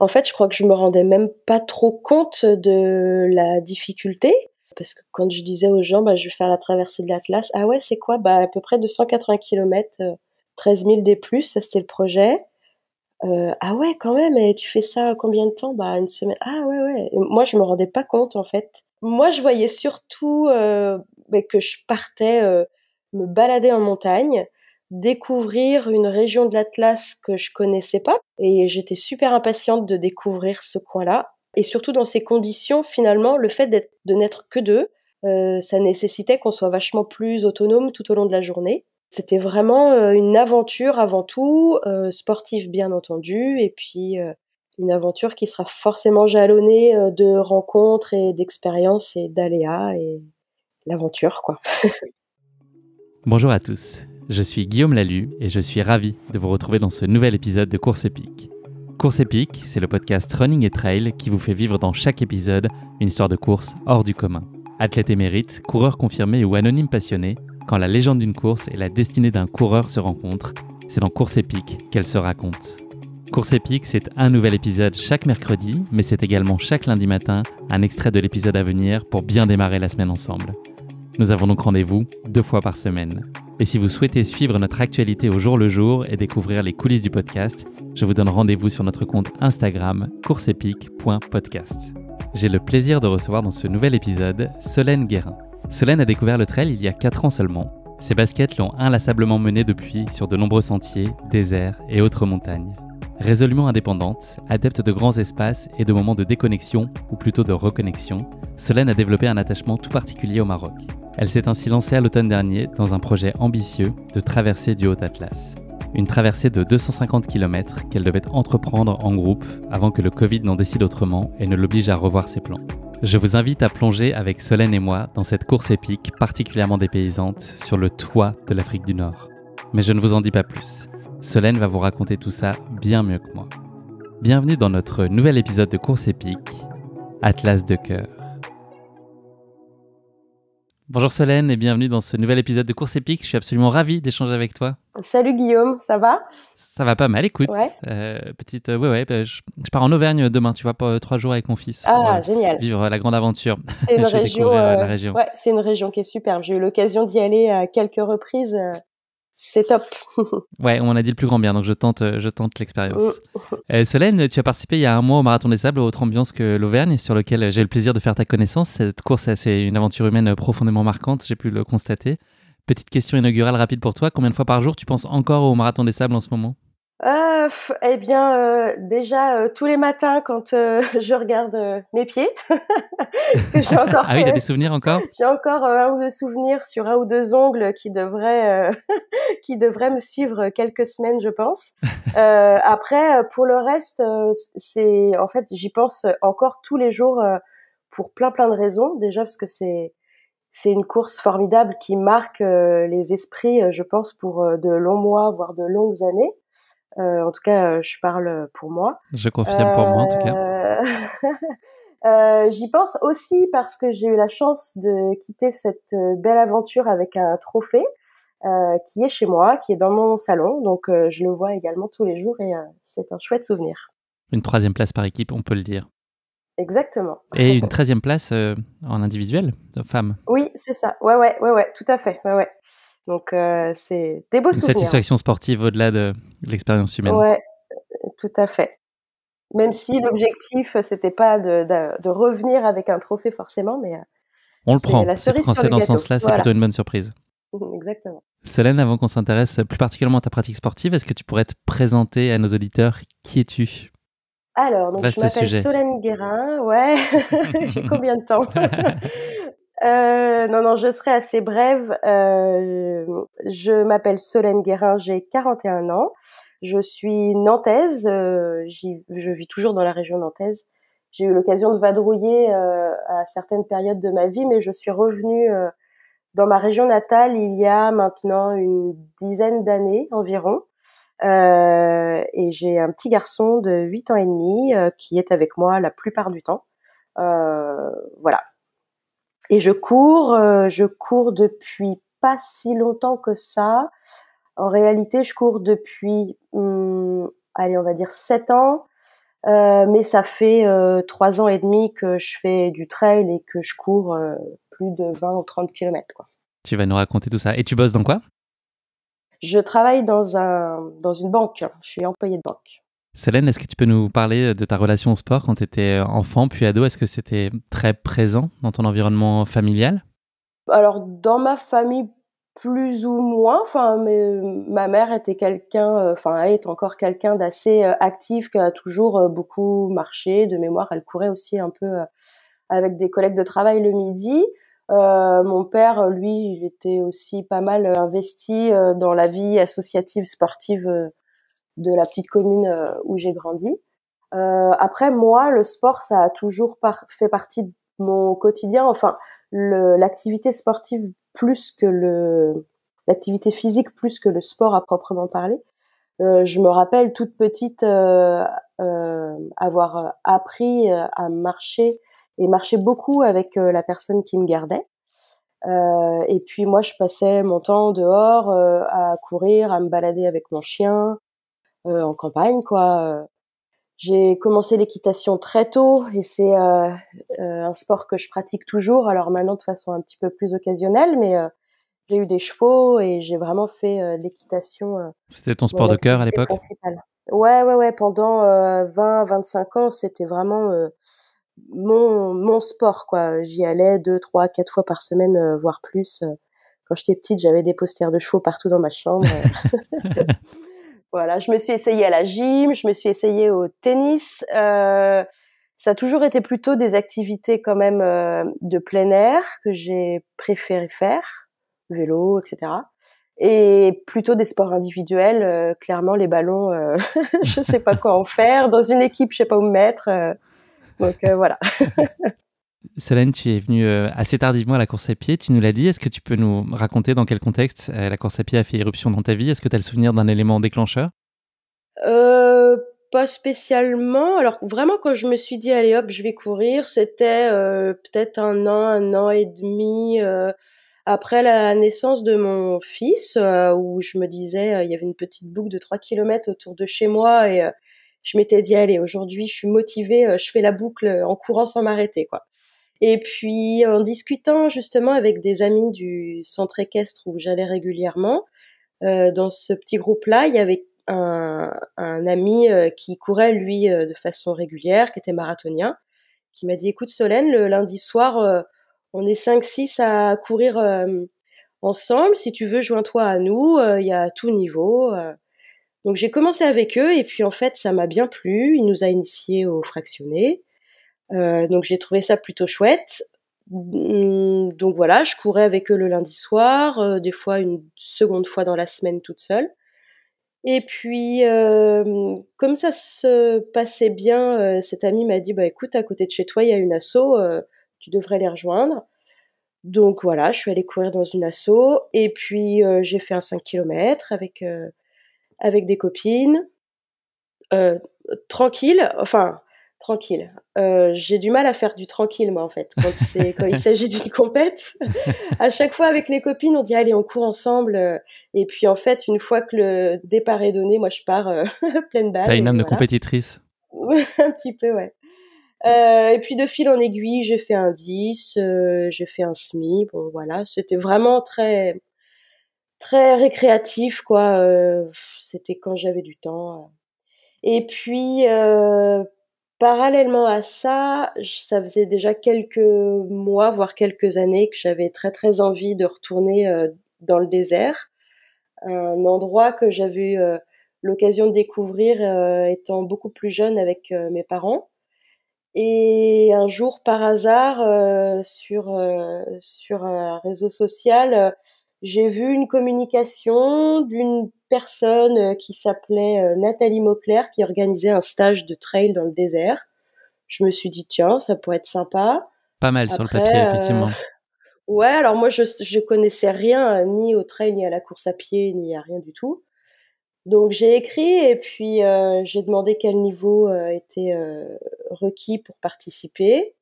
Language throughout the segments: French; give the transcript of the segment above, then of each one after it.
en fait, je crois que je me rendais même pas trop compte de la difficulté. Parce que quand je disais aux gens, bah, je vais faire la traversée de l'Atlas, ah ouais, c'est quoi Bah, à peu près 280 km, 13 000 des plus, ça c'était le projet. Euh, ah ouais, quand même, et tu fais ça combien de temps Bah, une semaine. Ah ouais, ouais. moi, je me rendais pas compte, en fait. Moi, je voyais surtout euh, bah, que je partais euh, me balader en montagne, découvrir une région de l'Atlas que je connaissais pas et j'étais super impatiente de découvrir ce coin-là. Et surtout dans ces conditions, finalement, le fait de n'être que deux, euh, ça nécessitait qu'on soit vachement plus autonome tout au long de la journée. C'était vraiment euh, une aventure avant tout, euh, sportive bien entendu, et puis une aventure qui sera forcément jalonnée de rencontres et d'expériences et d'aléas et l'aventure, quoi. Bonjour à tous. Je suis Guillaume Lalu et je suis ravi de vous retrouver dans ce nouvel épisode de Course épique. Course épique, c'est le podcast Running et Trail qui vous fait vivre dans chaque épisode une histoire de course hors du commun. Athlète émérite, coureur confirmé ou anonyme passionné, quand la légende d'une course et la destinée d'un coureur se rencontrent, c'est dans Course épique qu'elle se raconte. Course épique, c'est un nouvel épisode chaque mercredi, mais c'est également chaque lundi matin un extrait de l'épisode à venir pour bien démarrer la semaine ensemble. Nous avons donc rendez-vous deux fois par semaine. Et si vous souhaitez suivre notre actualité au jour le jour et découvrir les coulisses du podcast, je vous donne rendez-vous sur notre compte Instagram courseepic.podcast. J'ai le plaisir de recevoir dans ce nouvel épisode Solène Guérin. Solène a découvert le trail il y a 4 ans seulement. Ses baskets l'ont inlassablement menée depuis sur de nombreux sentiers, déserts et autres montagnes. Résolument indépendante, adepte de grands espaces et de moments de déconnexion, ou plutôt de reconnexion, Solène a développé un attachement tout particulier au Maroc. Elle s'est ainsi lancée à l'automne dernier dans un projet ambitieux de traversée du Haut Atlas. Une traversée de 250 km qu'elle devait entreprendre en groupe avant que le Covid n'en décide autrement et ne l'oblige à revoir ses plans. Je vous invite à plonger avec Solène et moi dans cette course épique particulièrement dépaysante sur le toit de l'Afrique du Nord. Mais je ne vous en dis pas plus. Solène va vous raconter tout ça bien mieux que moi. Bienvenue dans notre nouvel épisode de course épique, Atlas de cœur. Bonjour Solène et bienvenue dans ce nouvel épisode de Course Épique. Je suis absolument ravi d'échanger avec toi. Salut Guillaume, ça va Ça va pas mal, écoute. Euh, petite, euh, ouais, bah, je, pars en Auvergne demain, tu vois, pour euh, trois jours avec mon fils. Ah, euh, génial. Vivre la grande aventure. C'est une, c'est une région qui est superbe. J'ai eu l'occasion d'y aller à quelques reprises c'est top. ouais, on a dit le plus grand bien, donc je tente, euh, je tente l'expérience. Oh. Euh, Solène, tu as participé il y a un mois au Marathon des Sables, autre ambiance que l'Auvergne, sur lequel j'ai le plaisir de faire ta connaissance. Cette course, c'est une aventure humaine profondément marquante, j'ai pu le constater. Petite question inaugurale rapide pour toi, combien de fois par jour tu penses encore au Marathon des Sables en ce moment euh, eh bien, euh, déjà euh, tous les matins quand euh, je regarde mes pieds, j'ai ah, encore. ah oui, il y a des souvenirs encore. J'ai encore un ou deux souvenirs sur un ou deux ongles qui devraient qui devraient me suivre quelques semaines, je pense. après, pour le reste, c'est en fait j'y pense encore tous les jours pour plein plein de raisons. Déjà parce que c'est c'est une course formidable qui marque les esprits, je pense, pour de longs mois, voire de longues années. Euh, en tout cas, euh, je parle euh, pour moi. Je confirme pour moi, en tout cas. J'y pense aussi parce que j'ai eu la chance de quitter cette belle aventure avec un trophée. qui est chez moi, qui est dans mon salon. Donc je le vois également tous les jours et c'est un chouette souvenir. Une troisième place par équipe, on peut le dire. Exactement. Et une treizième place en individuel, de femme. Oui, c'est ça. Ouais, ouais, ouais, ouais, tout à fait. Ouais, ouais. Donc, euh, c'est des beaux Une Satisfaction sportive au-delà de l'expérience humaine. Ouais, tout à fait. Même si l'objectif, euh, c'était pas de, revenir avec un trophée forcément, mais. Euh, On le prend. La cerise sur le dans ce sens-là, c'est plutôt une bonne surprise. Exactement. Solène, avant qu'on s'intéresse plus particulièrement à ta pratique sportive, est-ce que tu pourrais te présenter à nos auditeurs Qui es-tu Alors, donc, je m'appelle Solène Guérin. Ouais, j'ai combien de temps Euh, non, non, je serai assez brève. Euh, je m'appelle Solène Guérin, j'ai 41 ans. Je suis nantaise, euh, je vis toujours dans la région nantaise. J'ai eu l'occasion de vadrouiller euh, à certaines périodes de ma vie, mais je suis revenue euh, dans ma région natale il y a maintenant une dizaine d'années environ. et j'ai un petit garçon de 8 ans et demi qui est avec moi la plupart du temps. voilà, et je cours, euh, je cours depuis pas si longtemps que ça. En réalité, je cours depuis, hmm, allez, on va dire 7 ans. Euh, mais ça fait euh, trois ans et demi que je fais du trail et que je cours plus de 20 ou 30 km. Quoi. Tu vas nous raconter tout ça. Et tu bosses dans quoi Je travaille dans, un, dans une banque. Je suis employée de banque. Célène, est-ce que tu peux nous parler de ta relation au sport quand tu étais enfant puis ado Est-ce que c'était très présent dans ton environnement familial Alors, dans ma famille, plus ou moins. Enfin, euh, ma mère était quelqu'un, euh, enfin, elle est encore quelqu'un d'assez euh, actif, qui a toujours beaucoup marché. De mémoire, elle courait aussi un peu avec des collègues de travail le midi. mon père, lui, il était aussi pas mal investi dans la vie associative sportive de la petite commune euh, où j'ai grandi. Euh, après, moi, le sport, ça a toujours fait partie de mon quotidien. Enfin, l'activité sportive plus que le l'activité physique plus que le sport à proprement parler. Euh, je me rappelle toute petite avoir appris à marcher et marcher beaucoup avec la personne qui me gardait. et puis moi, je passais mon temps dehors à courir, à me balader avec mon chien, euh, en campagne, quoi. Euh. J'ai commencé l'équitation très tôt et c'est euh, un sport que je pratique toujours. Alors maintenant de façon un petit peu plus occasionnelle, mais j'ai eu des chevaux et j'ai vraiment fait l'équitation. c'était ton sport de cœur à l'époque. Ouais, ouais, ouais. Pendant 20-25 ans, c'était vraiment mon mon sport quoi. J'y allais deux, trois, quatre fois par semaine, voire plus. Quand j'étais petite, j'avais des posters de chevaux partout dans ma chambre. Voilà, je me suis essayée à la gym, je me suis essayée au tennis. Euh, ça a toujours été plutôt des activités quand même euh, de plein air que j'ai préféré faire, vélo, etc. Et plutôt des sports individuels, euh, clairement les ballons, euh, je sais pas quoi en faire. Dans une équipe, je sais pas où me mettre. donc voilà. Solène, tu es venue euh, assez tardivement à la course à pied, tu nous l'as dit. Est-ce que tu peux nous raconter dans quel contexte euh, la course à pied a fait éruption dans ta vie Est-ce que tu as le souvenir d'un élément déclencheur euh, Pas spécialement. Alors vraiment, quand je me suis dit, allez hop, je vais courir, c'était peut-être un an, un an et demi après la naissance de mon fils, où je me disais, il y avait une petite boucle de 3 km autour de chez moi et je m'étais dit, allez, aujourd'hui, je suis motivée, je fais la boucle en courant sans m'arrêter, quoi. Et puis en discutant justement avec des amis du centre équestre où j'allais régulièrement, euh, dans ce petit groupe-là, il y avait un, un ami euh, qui courait lui euh, de façon régulière, qui était marathonien, qui m'a dit "Écoute Solène, le lundi soir, euh, on est 5-6 à courir ensemble. Si tu veux, joins-toi à nous. Il y a tout niveau." Donc j'ai commencé avec eux et puis en fait ça m'a bien plu. Il nous a initiés au fractionné. Euh, donc j'ai trouvé ça plutôt chouette. Mmh, donc voilà, je courais avec eux le lundi soir, euh, des fois une seconde fois dans la semaine toute seule. Et puis, euh, comme ça se passait bien, cette cet ami m'a dit, bah écoute, à côté de chez toi, il y a une asso, tu devrais les rejoindre. Donc voilà, je suis allée courir dans une asso, et puis j'ai fait un 5 km avec, avec des copines. tranquille, enfin, Tranquille. Euh, j'ai du mal à faire du tranquille, moi, en fait, quand, c'est, quand il s'agit d'une compète. à chaque fois, avec les copines, on dit allez, on court ensemble. Et puis, en fait, une fois que le départ est donné, moi, je pars euh, pleine balle. T'as une âme de compétitrice Un petit peu, ouais. Euh, et puis, de fil en aiguille, j'ai fait un 10, j'ai fait un SMI, Bon, voilà. C'était vraiment très, très récréatif, quoi. C'était quand j'avais du temps. Et puis, Parallèlement à ça, ça faisait déjà quelques mois, voire quelques années que j'avais très très envie de retourner euh, dans le désert, un endroit que j'avais eu euh, l'occasion de découvrir euh, étant beaucoup plus jeune avec mes parents. Et un jour, par hasard, sur, sur un réseau social, j'ai vu une communication d'une personne euh, qui s'appelait euh, Nathalie Mauclerc qui organisait un stage de trail dans le désert. Je me suis dit tiens, ça pourrait être sympa. Pas mal sur le papier, euh, effectivement. Ouais, alors moi je, ne connaissais rien ni au trail ni à la course à pied ni à rien du tout. Donc j'ai écrit et puis j'ai demandé quel niveau était requis pour participer.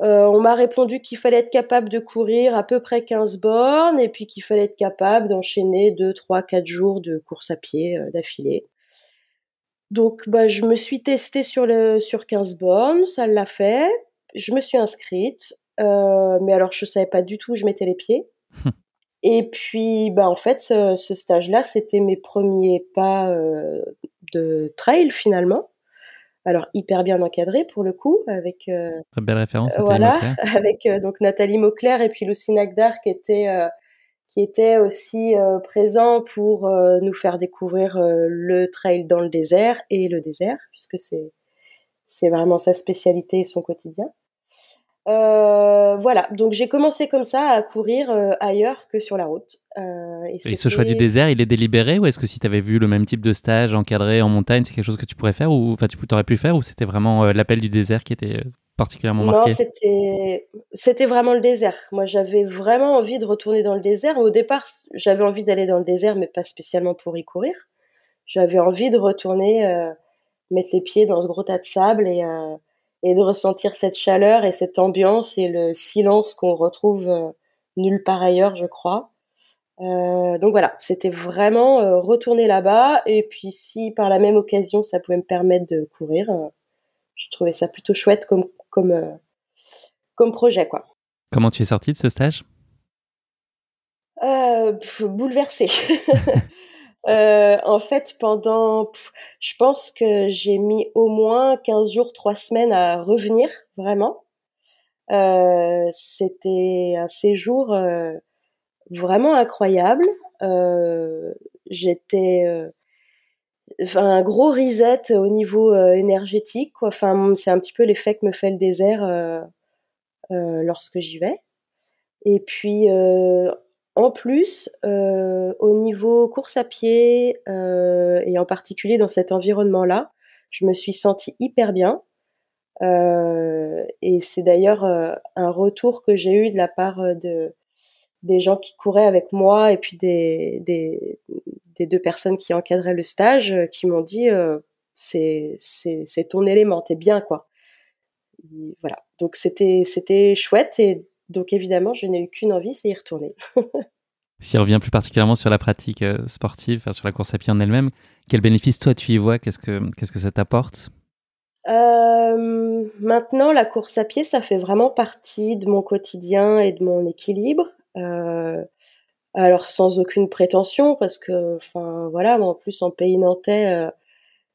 Euh, on m'a répondu qu'il fallait être capable de courir à peu près 15 bornes et puis qu'il fallait être capable d'enchaîner 2, 3, 4 jours de course à pied euh, d'affilée. Donc bah, je me suis testée sur, le, sur 15 bornes, ça l'a fait, je me suis inscrite, euh, mais alors je ne savais pas du tout où je mettais les pieds. Hum. et puis bah, en fait ce stage-là, c'était mes premiers pas de trail finalement alors hyper bien encadré pour le coup, avec euh, Nathalie voilà, avec euh, donc Nathalie et puis Lucie Nagdar qui était euh, qui était aussi présent pour nous faire découvrir le trail dans le désert et le désert puisque c'est c'est vraiment sa spécialité et son quotidien. Euh, voilà, donc j'ai commencé comme ça à courir euh, ailleurs que sur la route. Euh, et, ce choix du désert, il est délibéré ou est-ce que si tu avais vu le même type de stage encadré en montagne, c'est quelque chose que tu pourrais faire ou enfin tu aurais pu faire ou c'était vraiment l'appel du désert qui était particulièrement marqué Non, c'était vraiment le désert. Moi, j'avais vraiment envie de retourner dans le désert. Au départ, j'avais envie d'aller dans le désert, mais pas spécialement pour y courir. J'avais envie de retourner mettre les pieds dans ce gros tas de sable et et de ressentir cette chaleur et cette ambiance et le silence qu'on retrouve euh, nulle part ailleurs, je crois. Euh, donc voilà, c'était vraiment euh, retourner là-bas. Et puis si par la même occasion ça pouvait me permettre de courir, je trouvais ça plutôt chouette comme, comme, comme projet. quoi. Comment tu es sortie de ce stage Bouleversée. Euh, en fait, pendant, je pense que j'ai mis au moins 15 jours, 3 semaines à revenir, vraiment. Euh, c'était un séjour euh, vraiment incroyable. J'étais enfin un gros reset au niveau énergétique. Enfin, c'est un petit peu l'effet que me fait le désert lorsque j'y vais. Et puis, en plus, euh, au niveau course à pied, euh, et en particulier dans cet environnement-là, je me suis sentie hyper bien. Euh, et c'est d'ailleurs un retour que j'ai eu de la part de, des gens qui couraient avec moi et puis des, des, deux personnes qui encadraient le stage qui m'ont dit c'est, c'est, ton élément, t'es bien quoi. voilà. Donc c'était, c'était chouette et donc évidemment, je n'ai eu qu'une envie, c'est y retourner. si on revient plus particulièrement sur la pratique euh, sportive, sur la course à pied en elle-même, quel bénéfice toi tu y vois Qu'est-ce que que ça t'apporte euh, Maintenant, la course à pied, ça fait vraiment partie de mon quotidien et de mon équilibre. Euh, alors sans aucune prétention, parce que enfin voilà, en plus en pays nantais,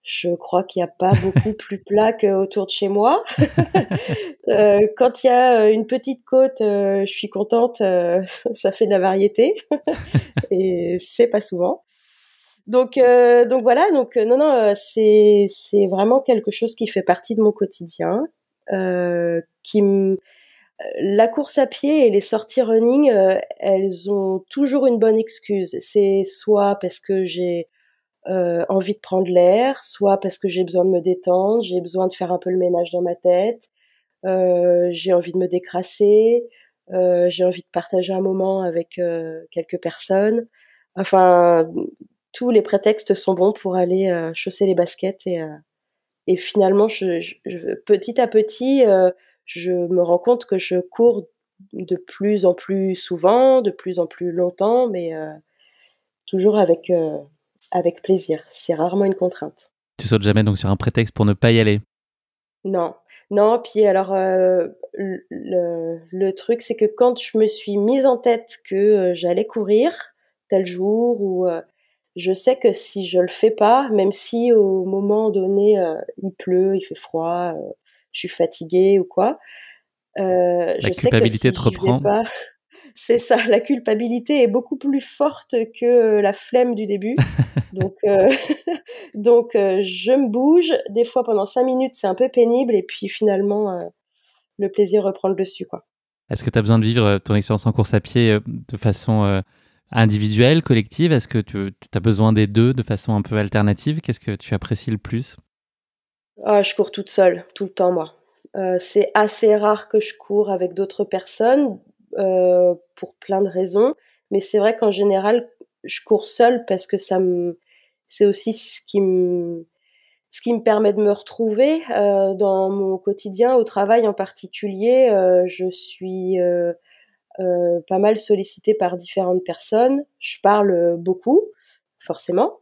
je crois qu'il n'y a pas beaucoup plus plat qu'autour de chez moi. euh, quand il y a euh, une petite côte, euh, je suis contente, euh, ça fait de la variété et c'est pas souvent. Donc donc voilà, donc non non, c'est c'est vraiment quelque chose qui fait partie de mon quotidien, qui la course à pied et les sorties running, elles ont toujours une bonne excuse. C'est soit parce que j'ai euh, envie de prendre l'air, soit parce que j'ai besoin de me détendre, j'ai besoin de faire un peu le ménage dans ma tête, euh, j'ai envie de me décrasser, euh, j'ai envie de partager un moment avec quelques personnes. Enfin, tous les prétextes sont bons pour aller chausser les baskets et, et finalement, je, petit à petit, je me rends compte que je cours de plus en plus souvent, de plus en plus longtemps, mais toujours avec avec plaisir. C'est rarement une contrainte. Tu sautes jamais donc sur un prétexte pour ne pas y aller Non, non. Puis alors, euh, le, truc, c'est que quand je me suis mise en tête que euh, j'allais courir tel jour ou euh, je sais que si je le fais pas, même si au moment donné il pleut, il fait froid, je suis fatiguée ou quoi, je sais que si Pas, c'est ça, la culpabilité est beaucoup plus forte que euh, la flemme du début. donc, euh, donc euh, je me bouge. Des fois, pendant cinq minutes, c'est un peu pénible. Et puis finalement, le plaisir reprend le dessus. Quoi. Est-ce que tu as besoin de vivre ton expérience en course à pied de façon individuelle, collective Est-ce que tu, as besoin des deux de façon un peu alternative Qu'est-ce que tu apprécies le plus ah, je cours toute seule, tout le temps, moi. c'est assez rare que je cours avec d'autres personnes. Euh, pour plein de raisons. Mais c'est vrai qu'en général, je cours seule parce que ça c'est aussi ce qui me, ce qui me permet de me retrouver euh, dans mon quotidien, au travail en particulier. Euh, je suis pas mal sollicitée par différentes personnes. Je parle beaucoup, forcément.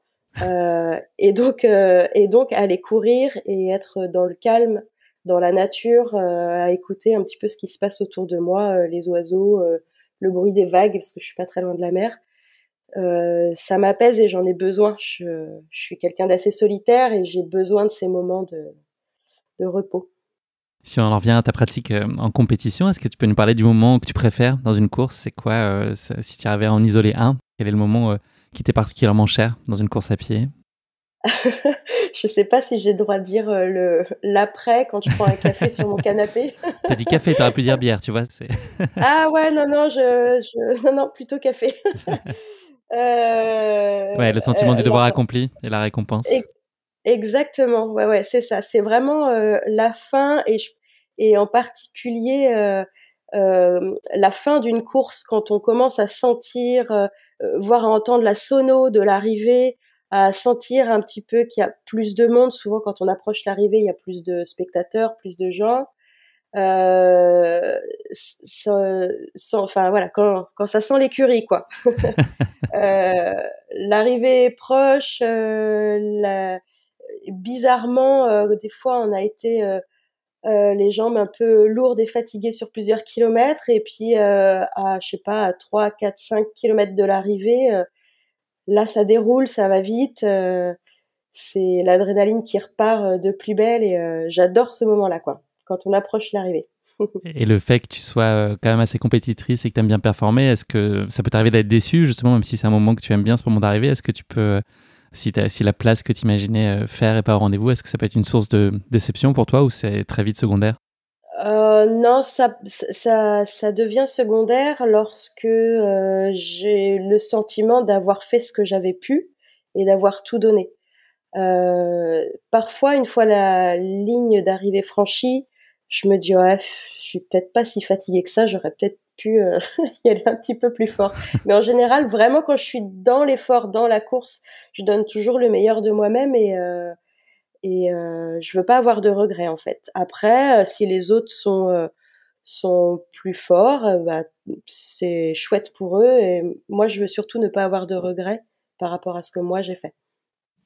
et donc, et donc aller courir et être dans le calme dans la nature, euh, à écouter un petit peu ce qui se passe autour de moi, euh, les oiseaux, euh, le bruit des vagues, parce que je suis pas très loin de la mer. ça m'apaise et j'en ai besoin. Je, suis quelqu'un d'assez solitaire et j'ai besoin de ces moments de, repos. Si on en revient à ta pratique en compétition, est-ce que tu peux nous parler du moment que tu préfères dans une course C'est quoi, si tu arrivais en isolé un, quel est le moment qui t'est particulièrement cher dans une course à pied je sais pas si j'ai le droit de dire euh, le l'après quand je prends un café sur mon canapé. T'as dit café, t'aurais pu dire bière, tu vois. ah ouais, non, non, je, Non, non, plutôt café. Euh, ouais, le sentiment du euh, devoir accompli et la récompense. Exactement, ouais, ouais, c'est ça. C'est vraiment la fin et, et en particulier la fin d'une course quand on commence à sentir, voire à entendre la sono de l'arrivée à sentir un petit peu qu'il y a plus de monde. Souvent, quand on approche l'arrivée, il y a plus de spectateurs, plus de gens. Euh, enfin voilà, quand, quand ça sent l'écurie, quoi. euh, l'arrivée est proche. Euh, la... Bizarrement, euh, des fois, on a été euh, les jambes un peu lourdes et fatiguées sur plusieurs kilomètres, et puis à je sais pas, à 3, 4, 5 kilomètres de l'arrivée là, ça déroule, ça va vite. Euh, c'est l'adrénaline qui repart euh, de plus belle et euh, j'adore ce moment-là, quoi, quand on approche l'arrivée. et le fait que tu sois quand même assez compétitrice et que tu aimes bien performer, est-ce que ça peut t'arriver d'être déçu, justement, même si c'est un moment que tu aimes bien, ce moment d'arrivée Est-ce que tu peux, si, si la place que tu imaginais faire n'est pas au rendez-vous, est-ce que ça peut être une source de déception pour toi ou c'est très vite secondaire euh, non, ça, ça, ça, devient secondaire lorsque euh, j'ai le sentiment d'avoir fait ce que j'avais pu et d'avoir tout donné. Euh, parfois, une fois la ligne d'arrivée franchie, je me dis, ouais, je suis peut-être pas si fatiguée que ça, j'aurais peut-être pu y aller un petit peu plus fort. Mais en général, vraiment, quand je suis dans l'effort, dans la course, je donne toujours le meilleur de moi-même et et euh, je veux pas avoir de regrets en fait. Après, euh, si les autres sont euh, sont plus forts, euh, bah, c'est chouette pour eux et moi je veux surtout ne pas avoir de regrets par rapport à ce que moi j'ai fait.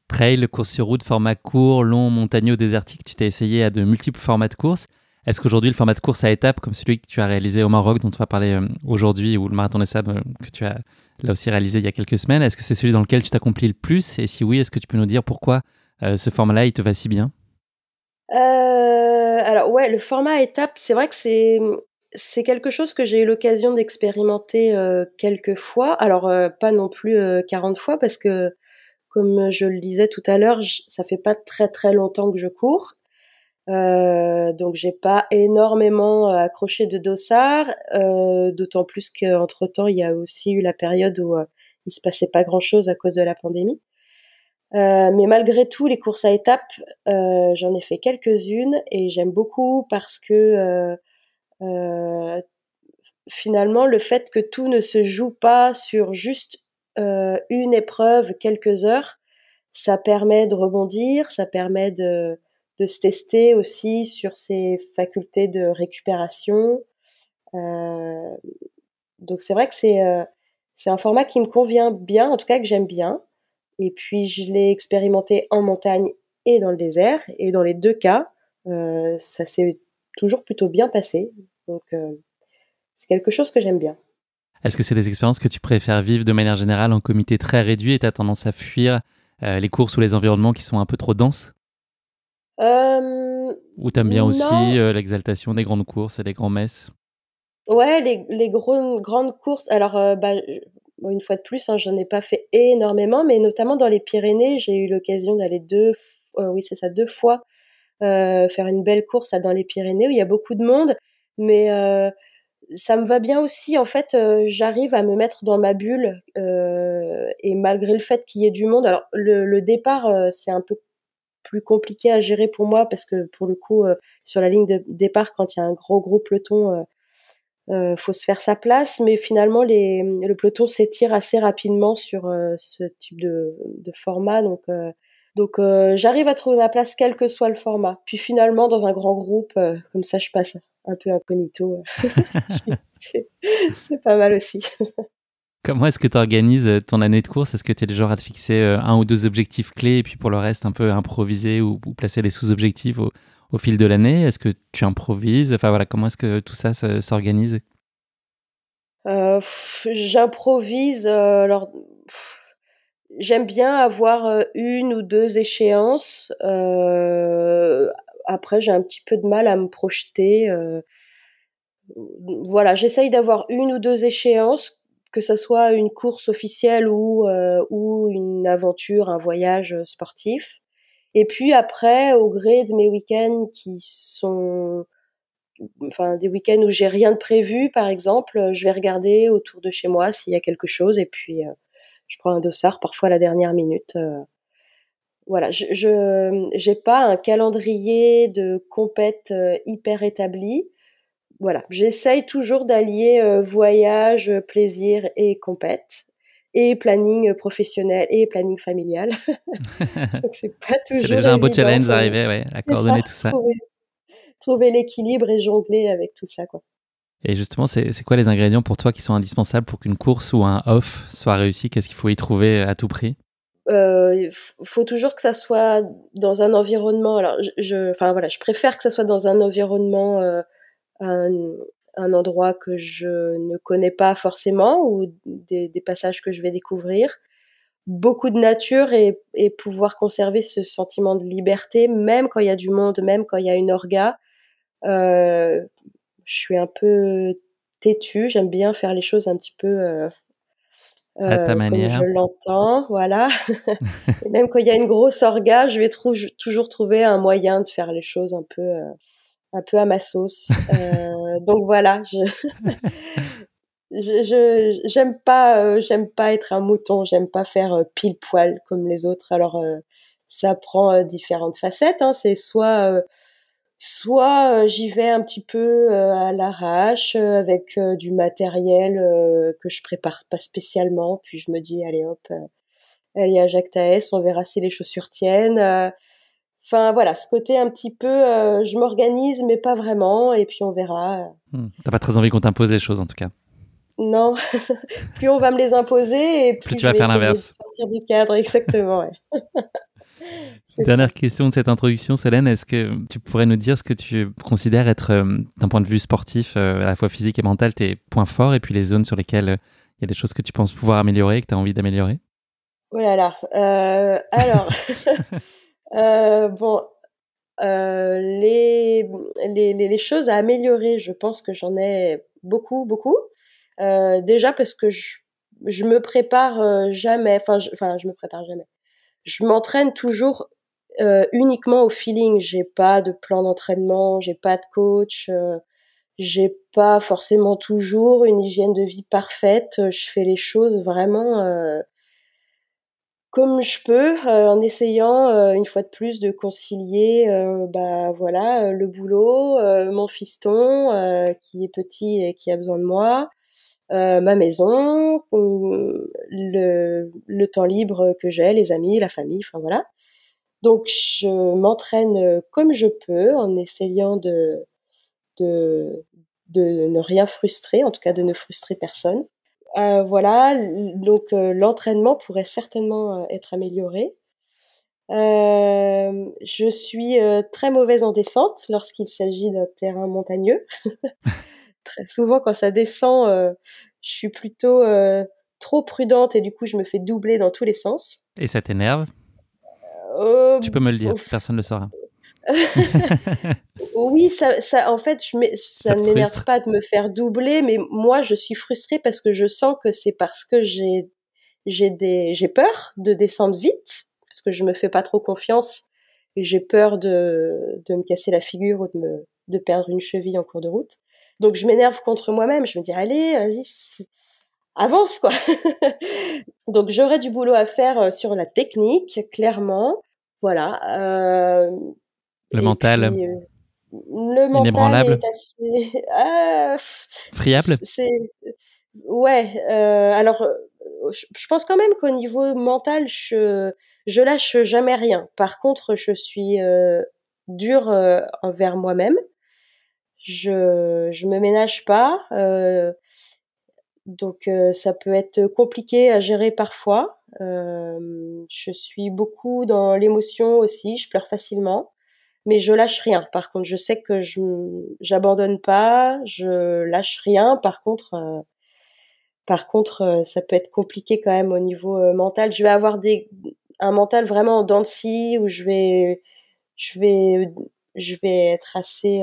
Trail, course sur route, format court, long, montagneux, désertique, tu t'es essayé à de multiples formats de course. Est-ce qu'aujourd'hui le format de course à étapes comme celui que tu as réalisé au Maroc dont on va parler aujourd'hui ou le marathon des sables que tu as là aussi réalisé il y a quelques semaines, est-ce que c'est celui dans lequel tu t'accomplis le plus et si oui, est-ce que tu peux nous dire pourquoi euh, ce format-là, il te va si bien euh, Alors ouais, le format étape, c'est vrai que c'est c'est quelque chose que j'ai eu l'occasion d'expérimenter euh, quelques fois. Alors, pas non plus 40 fois, parce que, comme je le disais tout à l'heure, ça fait pas très très longtemps que je cours. donc, j'ai pas énormément accroché de dossard, d'autant plus qu'entre temps, il y a aussi eu la période où il se passait pas grand chose à cause de la pandémie. Euh, mais malgré tout, les courses à étapes, euh, j'en ai fait quelques-unes et j'aime beaucoup parce que euh, finalement, le fait que tout ne se joue pas sur juste une épreuve, quelques heures, ça permet de rebondir, ça permet de, de se tester aussi sur ses facultés de récupération. donc c'est vrai que c'est c'est un format qui me convient bien, en tout cas que j'aime bien. Et puis je l'ai expérimenté en montagne et dans le désert. Et dans les deux cas, euh, ça s'est toujours plutôt bien passé. Donc euh, c'est quelque chose que j'aime bien. Est-ce que c'est des expériences que tu préfères vivre de manière générale en comité très réduit et tu as tendance à fuir euh, les courses ou les environnements qui sont un peu trop denses Ou t'aimes bien aussi l'exaltation des grandes courses et des grands messes Ouais, les, grandes courses. Alors, bah, bon, une fois de plus, hein, je ai pas fait énormément, mais notamment dans les Pyrénées, j'ai eu l'occasion d'aller deux, euh, oui c'est ça, deux fois euh, faire une belle course dans les Pyrénées où il y a beaucoup de monde, mais euh, ça me va bien aussi. En fait, j'arrive à me mettre dans ma bulle et malgré le fait qu'il y ait du monde, alors le, le départ c'est un peu plus compliqué à gérer pour moi parce que pour le coup sur la ligne de départ quand il y a un gros gros peloton euh, faut se faire sa place, mais finalement les, le peloton s'étire assez rapidement sur euh, ce type de, de format. Donc, euh, donc euh, j'arrive à trouver ma place quel que soit le format. Puis finalement dans un grand groupe, comme ça je passe un peu incognito. c'est pas mal aussi. Comment est-ce que tu organises euh, ton année de course Est-ce que tu es le genre à te fixer euh, un ou deux objectifs clés et puis pour le reste un peu improviser ou, placer des sous-objectifs au, fil de l'année Est-ce que tu improvises Enfin voilà, comment est-ce que tout ça s'organise euh, J'improvise. alors, j'aime bien avoir une ou deux échéances. après, j'ai un petit peu de mal à me projeter. voilà, j'essaye d'avoir une ou deux échéances que ce soit une course officielle ou, euh, ou une aventure, un voyage euh, sportif. Et puis après, au gré de mes week-ends qui sont, enfin, des week-ends où j'ai rien de prévu, par exemple, je vais regarder autour de chez moi s'il y a quelque chose et puis euh, je prends un dossard parfois à la dernière minute. voilà, je n'ai pas un calendrier de compète hyper établi voilà, j'essaye toujours d'allier euh, voyage, plaisir et compète, et planning professionnel et planning familial. Donc c'est pas toujours. C'est déjà un beau challenge d'arriver ouais, à coordonner tout ça. Trouver, l'équilibre et jongler avec tout ça, quoi. Et justement, c'est quoi les ingrédients pour toi qui sont indispensables pour qu'une course ou un off soit réussi Qu'est-ce qu'il faut y trouver euh, à tout prix euh, il faut toujours que ça soit dans un environnement. Alors, je, enfin voilà, je préfère que ça soit dans un environnement un, endroit que je ne connais pas forcément ou des, passages que je vais découvrir beaucoup de nature et, pouvoir conserver ce sentiment de liberté, même quand il y a du monde, même quand il y a une orga. Euh, je suis un peu têtue, j'aime bien faire les choses un petit peu euh, à ta euh, manière. Comme je l'entends, voilà. même quand il y a une grosse orga, je vais toujours trouver un moyen de faire les choses un peu un peu à ma sauce. Euh, donc voilà, je je j'aime pas euh, j'aime pas être un mouton, j'aime pas faire euh, pile poil comme les autres. Alors ça prend différentes facettes. Hein. C'est soit soit j'y vais un petit peu à l'arrache avec du matériel que je prépare pas spécialement, puis je me dis allez hop. Allez à Jacques Taès, on verra si les chaussures tiennent. Enfin voilà, ce côté un petit peu, euh, je m'organise mais pas vraiment, et puis on verra. Tu euh. hmm. T'as pas très envie qu'on t'impose les choses en tout cas. Non, plus on va me les imposer et plus, tu je vas vais faire l'inverse. Sortir du cadre, exactement. Dernière question de cette introduction, Solène, est-ce que tu pourrais nous dire ce que tu considères être, euh, d'un point de vue sportif, à la fois physique et mental, tes points forts et puis les zones sur lesquelles il y a des choses que tu penses pouvoir améliorer que tu as envie d'améliorer Oh là là, alors. Euh, bon, euh, les, les, les, choses à améliorer, je pense que j'en ai beaucoup, beaucoup. Euh, déjà parce que je, je me prépare euh, jamais, enfin je, enfin, je me prépare jamais. Je m'entraîne toujours euh, uniquement au feeling. J'ai pas de plan d'entraînement, j'ai pas de coach, j'ai pas forcément toujours une hygiène de vie parfaite. Je fais les choses vraiment comme je peux, euh, en essayant euh, une fois de plus de concilier, euh, bah, voilà, le boulot, mon fiston qui est petit et qui a besoin de moi, ma maison, le, temps libre que j'ai, les amis, la famille, enfin voilà. Donc je m'entraîne comme je peux en essayant de, de de ne rien frustrer, en tout cas de ne frustrer personne. Euh, voilà, donc euh, l'entraînement pourrait certainement euh, être amélioré. je suis très mauvaise en descente lorsqu'il s'agit d'un terrain montagneux. très souvent, quand ça descend, je suis plutôt trop prudente et du coup, je me fais doubler dans tous les sens. Et ça t'énerve Tu peux me le dire, personne ne le saura. oui, ça, ça, en fait, je ça, ne m'énerve pas de me faire doubler, mais moi, je suis frustrée parce que je sens que c'est parce que j'ai, j'ai peur de descendre vite, parce que je me fais pas trop confiance, et j'ai peur de, de me casser la figure ou de me, de perdre une cheville en cours de route. Donc, je m'énerve contre moi-même. Je me dis, allez, vas-y, avance, quoi. Donc, j'aurai du boulot à faire euh, sur la technique, clairement. Voilà. Euh, euh, le mental. est assez ah, friable. ouais. Euh, alors, euh, je pense quand même qu'au niveau mental, je je lâche jamais rien. Par contre, je suis euh, dure envers moi-même. Je je me ménage pas. donc ça peut être compliqué à gérer parfois. je suis beaucoup dans l'émotion aussi. Je pleure facilement mais je lâche rien. Par contre, je sais que je j'abandonne pas, je lâche rien. Par contre, euh, par contre, euh, ça peut être compliqué quand même au niveau euh, mental. Je vais avoir des un mental vraiment dans où je vais je vais je vais être assez.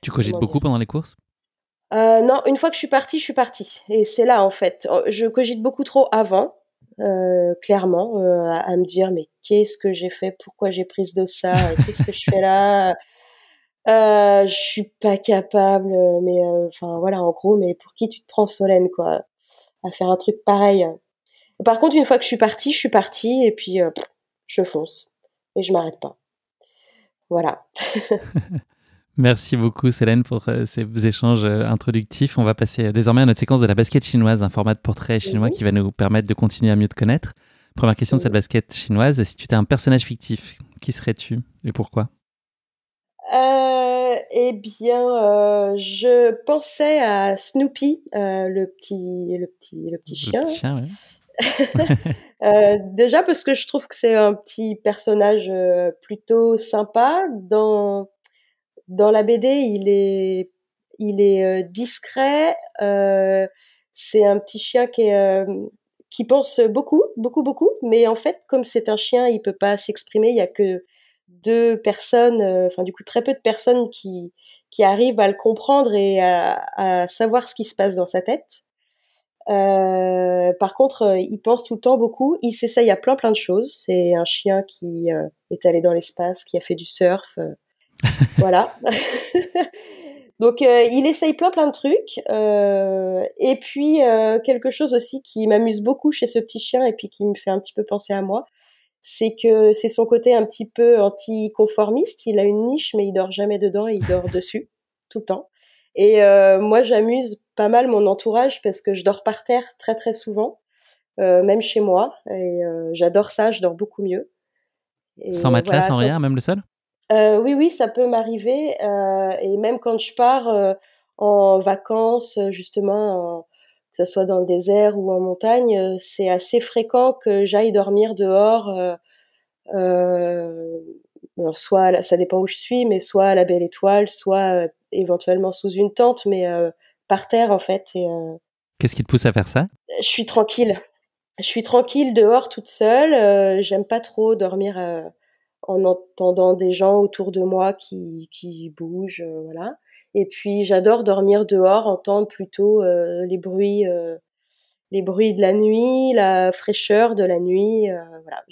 tu cogites beaucoup pendant les courses Non, une fois que je suis partie, je suis partie. Et c'est là en fait. Oh, je cogite beaucoup trop avant. Euh, clairement, euh, à, me dire mais qu'est-ce que j'ai fait, pourquoi j'ai pris de ça, euh, qu'est-ce que je fais là, je suis pas capable, mais enfin voilà, en gros, mais pour qui tu te prends Solène quoi, à faire un truc pareil. Par contre, une fois que je suis partie, je suis partie et puis je fonce et je m'arrête pas. Voilà. Merci beaucoup, Célène, pour euh, ces échanges euh, introductifs. On va passer euh, désormais à notre séquence de la basket chinoise, un format de portrait chinois mhm. qui va nous permettre de continuer à mieux te connaître. Première question de cette mhm. basket chinoise si tu étais un personnage fictif, qui serais-tu et pourquoi Eh bien, je pensais à Snoopy, le petit, le petit, le petit chien. Le petit chien oui. déjà parce que je trouve que c'est un petit personnage plutôt sympa dans dans la BD, il est, il est euh, discret. Euh, c'est un petit chien qui, est, euh, qui pense beaucoup, beaucoup, beaucoup. Mais en fait, comme c'est un chien, il peut pas s'exprimer. Il y a que deux personnes, enfin du coup très peu de personnes qui, qui arrivent à le comprendre et à, à savoir ce qui se passe dans sa tête. par contre, il pense tout le temps beaucoup. Il s'essaye à plein plein de choses. C'est un chien qui est allé dans l'espace, qui a fait du surf, voilà. Donc euh, il essaye plein plein de trucs. Euh, et puis euh, quelque chose aussi qui m'amuse beaucoup chez ce petit chien et puis qui me fait un petit peu penser à moi, c'est que c'est son côté un petit peu anticonformiste. Il a une niche mais il dort jamais dedans et il dort dessus tout le temps. Et moi j'amuse pas mal mon entourage parce que je dors par terre très très souvent, même chez moi. Et j'adore ça, je dors beaucoup mieux. sans matelas, sans rien, même le sol euh, oui, oui, ça peut m'arriver. Euh, et même quand je pars euh, en vacances, justement, que ce soit dans le désert ou en montagne, c'est assez fréquent que j'aille dormir dehors. soit ça dépend où je suis, mais soit à la belle étoile, soit éventuellement sous une tente, mais par terre en fait. Et, Qu'est-ce qui te pousse à faire ça Je suis tranquille. Je suis tranquille dehors toute seule. J'aime pas trop dormir en entendant des gens autour de moi qui, qui bougent, euh, voilà. Et puis j'adore dormir dehors, entendre plutôt euh, les bruits, euh, les bruits de la nuit, la fraîcheur de la nuit, voilà.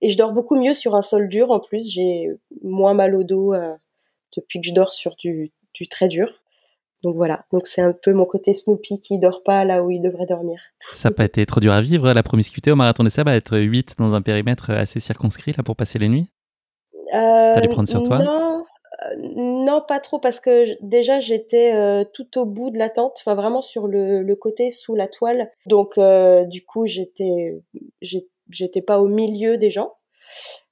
et je dors beaucoup mieux sur un sol dur en plus. J'ai moins mal au dos depuis que je dors sur du, du très dur. Donc voilà, donc c'est un peu mon côté Snoopy qui dort pas là où il devrait dormir. Ça n'a pas été trop dur à vivre, la promiscuité au marathon des sables, à être 8 dans un périmètre assez circonscrit là pour passer les nuits T'as euh, T'allais prendre sur toi non, euh, pas trop, parce que déjà j'étais euh, tout au bout de la tente, enfin vraiment sur le, côté sous la toile. Donc du coup j'étais j'étais pas au milieu des gens.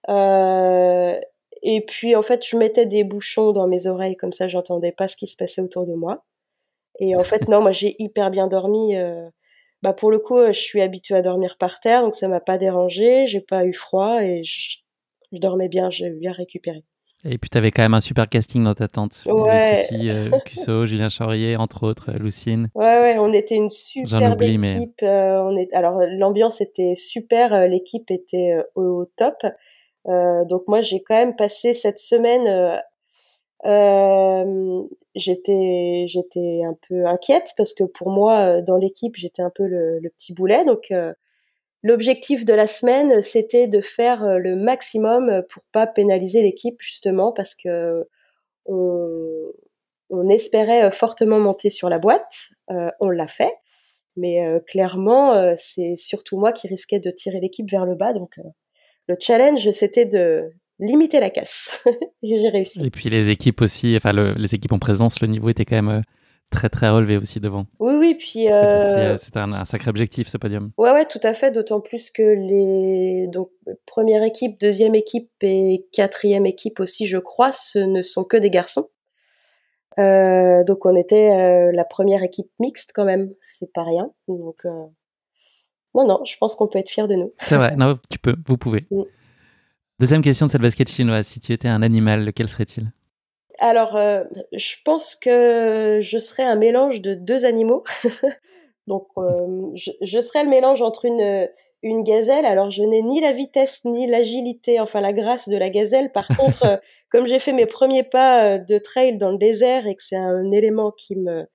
Euh, et puis, en fait, je mettais des bouchons dans mes oreilles, comme ça, j'entendais pas ce qui se passait autour de moi. Et en fait, non, moi, j'ai hyper bien dormi. Euh, bah, pour le coup, euh, je suis habituée à dormir par terre, donc ça m'a pas dérangé, j'ai pas eu froid et je, dormais bien, j'ai bien récupéré. Et puis, tu avais quand même un super casting dans ta tente. Ouais. Cécile, euh, Cusso, Julien Chaurier, entre autres, Lucine. Ouais, ouais, on était une super équipe. on est... Alors, l'ambiance était super, l'équipe était au top. Euh, donc moi, j'ai quand même passé cette semaine euh, euh, j'étais j'étais un peu inquiète parce que pour moi dans l'équipe j'étais un peu le, petit boulet donc l'objectif de la semaine c'était de faire le maximum pour pas pénaliser l'équipe justement parce que on, espérait fortement monter sur la boîte on l'a fait mais clairement c'est surtout moi qui risquais de tirer l'équipe vers le bas donc le challenge, c'était de limiter la casse. et j'ai réussi. Et puis les équipes aussi, enfin les équipes en présence, le niveau était quand même euh, très très relevé aussi devant. Oui, oui, puis... C'était euh, euh, un, sacré objectif ce podium. Ouais, ouais, tout à fait, d'autant plus que les donc, première équipe, deuxième équipe et quatrième équipe aussi, je crois, ce ne sont que des garçons. donc on était la première équipe mixte quand même, c'est pas rien. Donc non, non, je pense qu'on peut être fier de nous. C'est vrai, tu peux, vous pouvez. Mm. Deuxième question de cette basket chinoise. Si tu étais un animal, lequel serait-il Alors, euh, je pense que je serais un mélange de deux animaux. Donc, euh, je, serais le mélange entre une, euh, une gazelle. Alors, je n'ai ni la vitesse ni l'agilité, enfin la grâce de la gazelle. Par contre, comme j'ai fait mes premiers pas de trail dans le désert et que c'est un élément qui me,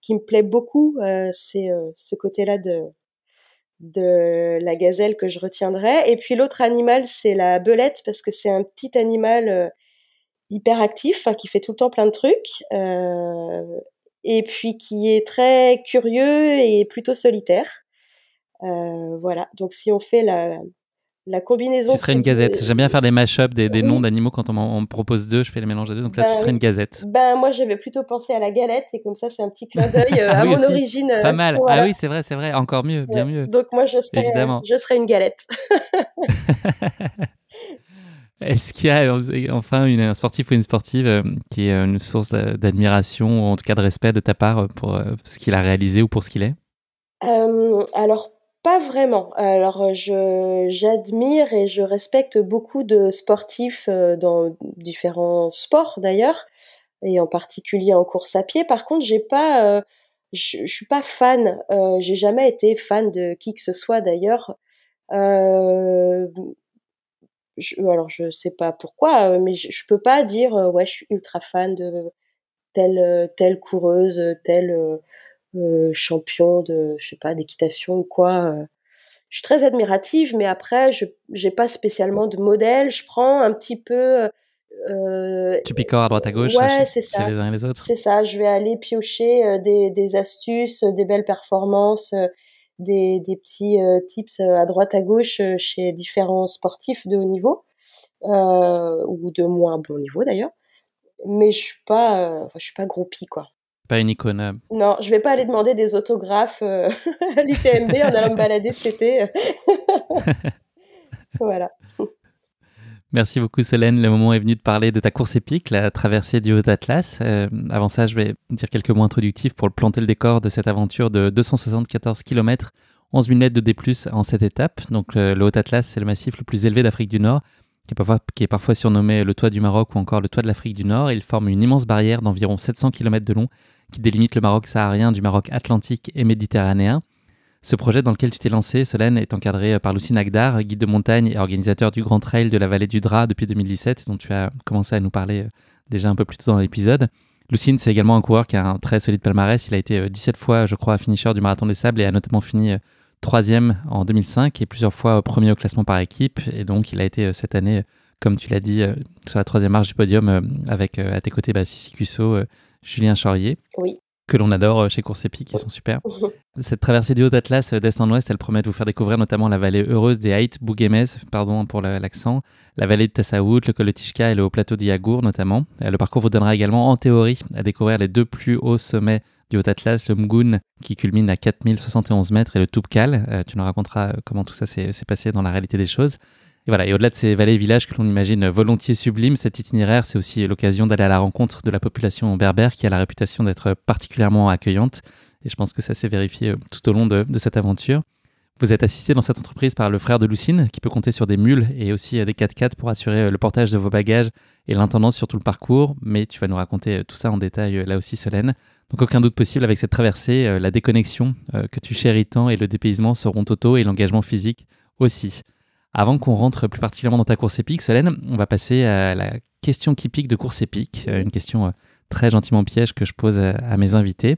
qui me plaît beaucoup, c'est ce côté-là de, de la gazelle que je retiendrai. Et puis l'autre animal, c'est la belette, parce que c'est un petit animal euh, hyper actif, hein, qui fait tout le temps plein de trucs, euh, et puis qui est très curieux et plutôt solitaire. Euh, voilà, donc si on fait la, la combinaison. Tu serais une gazette. J'aime bien faire des mash up des, noms d'animaux quand on, me propose deux, je fais les mélanges à deux. Donc là, tu ben serais une gazette. Ben moi, j'avais plutôt pensé à la galette et comme ça, c'est un petit clin d'œil euh, ah à mon origine. Euh, Pas mal. Ah oui, c'est vrai, c'est vrai. Encore mieux, bien mieux. Donc moi, je serais, je serais une galette. Est-ce qu'il y a euh, enfin une, un sportif ou une sportive qui est une source d'admiration ou en tout cas de respect de ta part pour ce qu'il a réalisé ou pour ce qu'il est euh, alors pas vraiment. Alors, euh, je, j'admire et je respecte beaucoup de sportifs euh, dans différents sports d'ailleurs, et en particulier en course à pied. Par contre, j'ai pas, euh, je, je suis pas fan. j'ai jamais été fan de qui que ce soit d'ailleurs. Euh, je, alors, je sais pas pourquoi, mais je, je peux pas dire ouais, je suis ultra fan de telle telle coureuse, telle euh, champion de, je sais pas, d'équitation ou quoi. Euh, je suis très admirative, mais après, je j'ai pas spécialement de modèle. Je prends un petit peu. Euh, tu picores à droite à euh, gauche ouais, c'est ça. les C'est ça, je vais aller piocher des, des astuces, des belles performances, des, des, petits tips à droite à gauche chez différents sportifs de haut niveau, ou de moins bon niveau d'ailleurs. Mais je suis pas, je suis pas groupie quoi pas une icône. Non, je vais pas aller demander des autographes euh, à l'UTMB On allant me balader cet été. voilà. Merci beaucoup Solène. Le moment est venu de parler de ta course épique, la traversée du Haut Atlas. Euh, avant ça, je vais dire quelques mots introductifs pour planter le décor de cette aventure de 274 km, 11 000 mètres de déplus en cette étape. Donc euh, le Haut Atlas, c'est le massif le plus élevé d'Afrique du Nord, qui est, parfois, qui est, parfois, surnommé le toit du Maroc ou encore le toit de l'Afrique du Nord. Il forme une immense barrière d'environ 700 km de long qui délimite le Maroc saharien du Maroc atlantique et méditerranéen. Ce projet dans lequel tu t'es lancé, Solène, est encadré euh, par Lucine Agdar, guide de montagne et organisateur du Grand Trail de la vallée du Dra depuis 2017, dont tu as commencé à nous parler euh, déjà un peu plus tôt dans l'épisode. Lucine, c'est également un coureur qui a un très solide palmarès. Il a été 17 euh, fois, je crois, finisher du Marathon des Sables et a notamment fini troisième en 2005 et plusieurs fois premier au classement par équipe. Et donc, il a été cette année, comme tu l'as dit, sur la troisième marche du podium avec à tes côtés bah, Sissi Cusso, Julien Charrier. Que l'on adore euh, chez Course qui sont super. Cette traversée du Haut Atlas euh, d'Est en Ouest, elle promet de vous faire découvrir notamment la vallée heureuse des Haïtes Bouguemez, pardon pour l'accent, la vallée de Tassaout, le col de Tishka et le haut plateau d'Iagour notamment. Euh, le parcours vous donnera également en théorie à découvrir les deux plus hauts sommets du Haut Atlas, le Mgun qui culmine à 4071 mètres et le Toubkal. tu nous raconteras comment tout ça s'est passé dans la réalité des choses. Et au-delà de ces vallées et villages que l'on imagine volontiers sublimes, cet itinéraire, c'est aussi l'occasion d'aller à la rencontre de la population berbère qui a la réputation d'être particulièrement accueillante. Et je pense que ça s'est vérifié euh, tout au long de, de, cette aventure. Vous êtes assisté dans cette entreprise par le frère de Lucine, qui peut compter sur des mules et aussi euh, des 4x4 pour assurer euh, le portage de vos bagages et l'intendance sur tout le parcours. Mais tu vas nous raconter tout ça en détail là aussi, Solène. Donc aucun doute possible avec cette traversée, la déconnexion que tu chéris tant et le dépaysement seront totaux et l'engagement physique aussi. Avant qu'on rentre plus particulièrement dans ta course épique, Solène, on va passer à la question qui pique de course épique, euh, une question euh, très gentiment piège que je pose euh, à mes invités.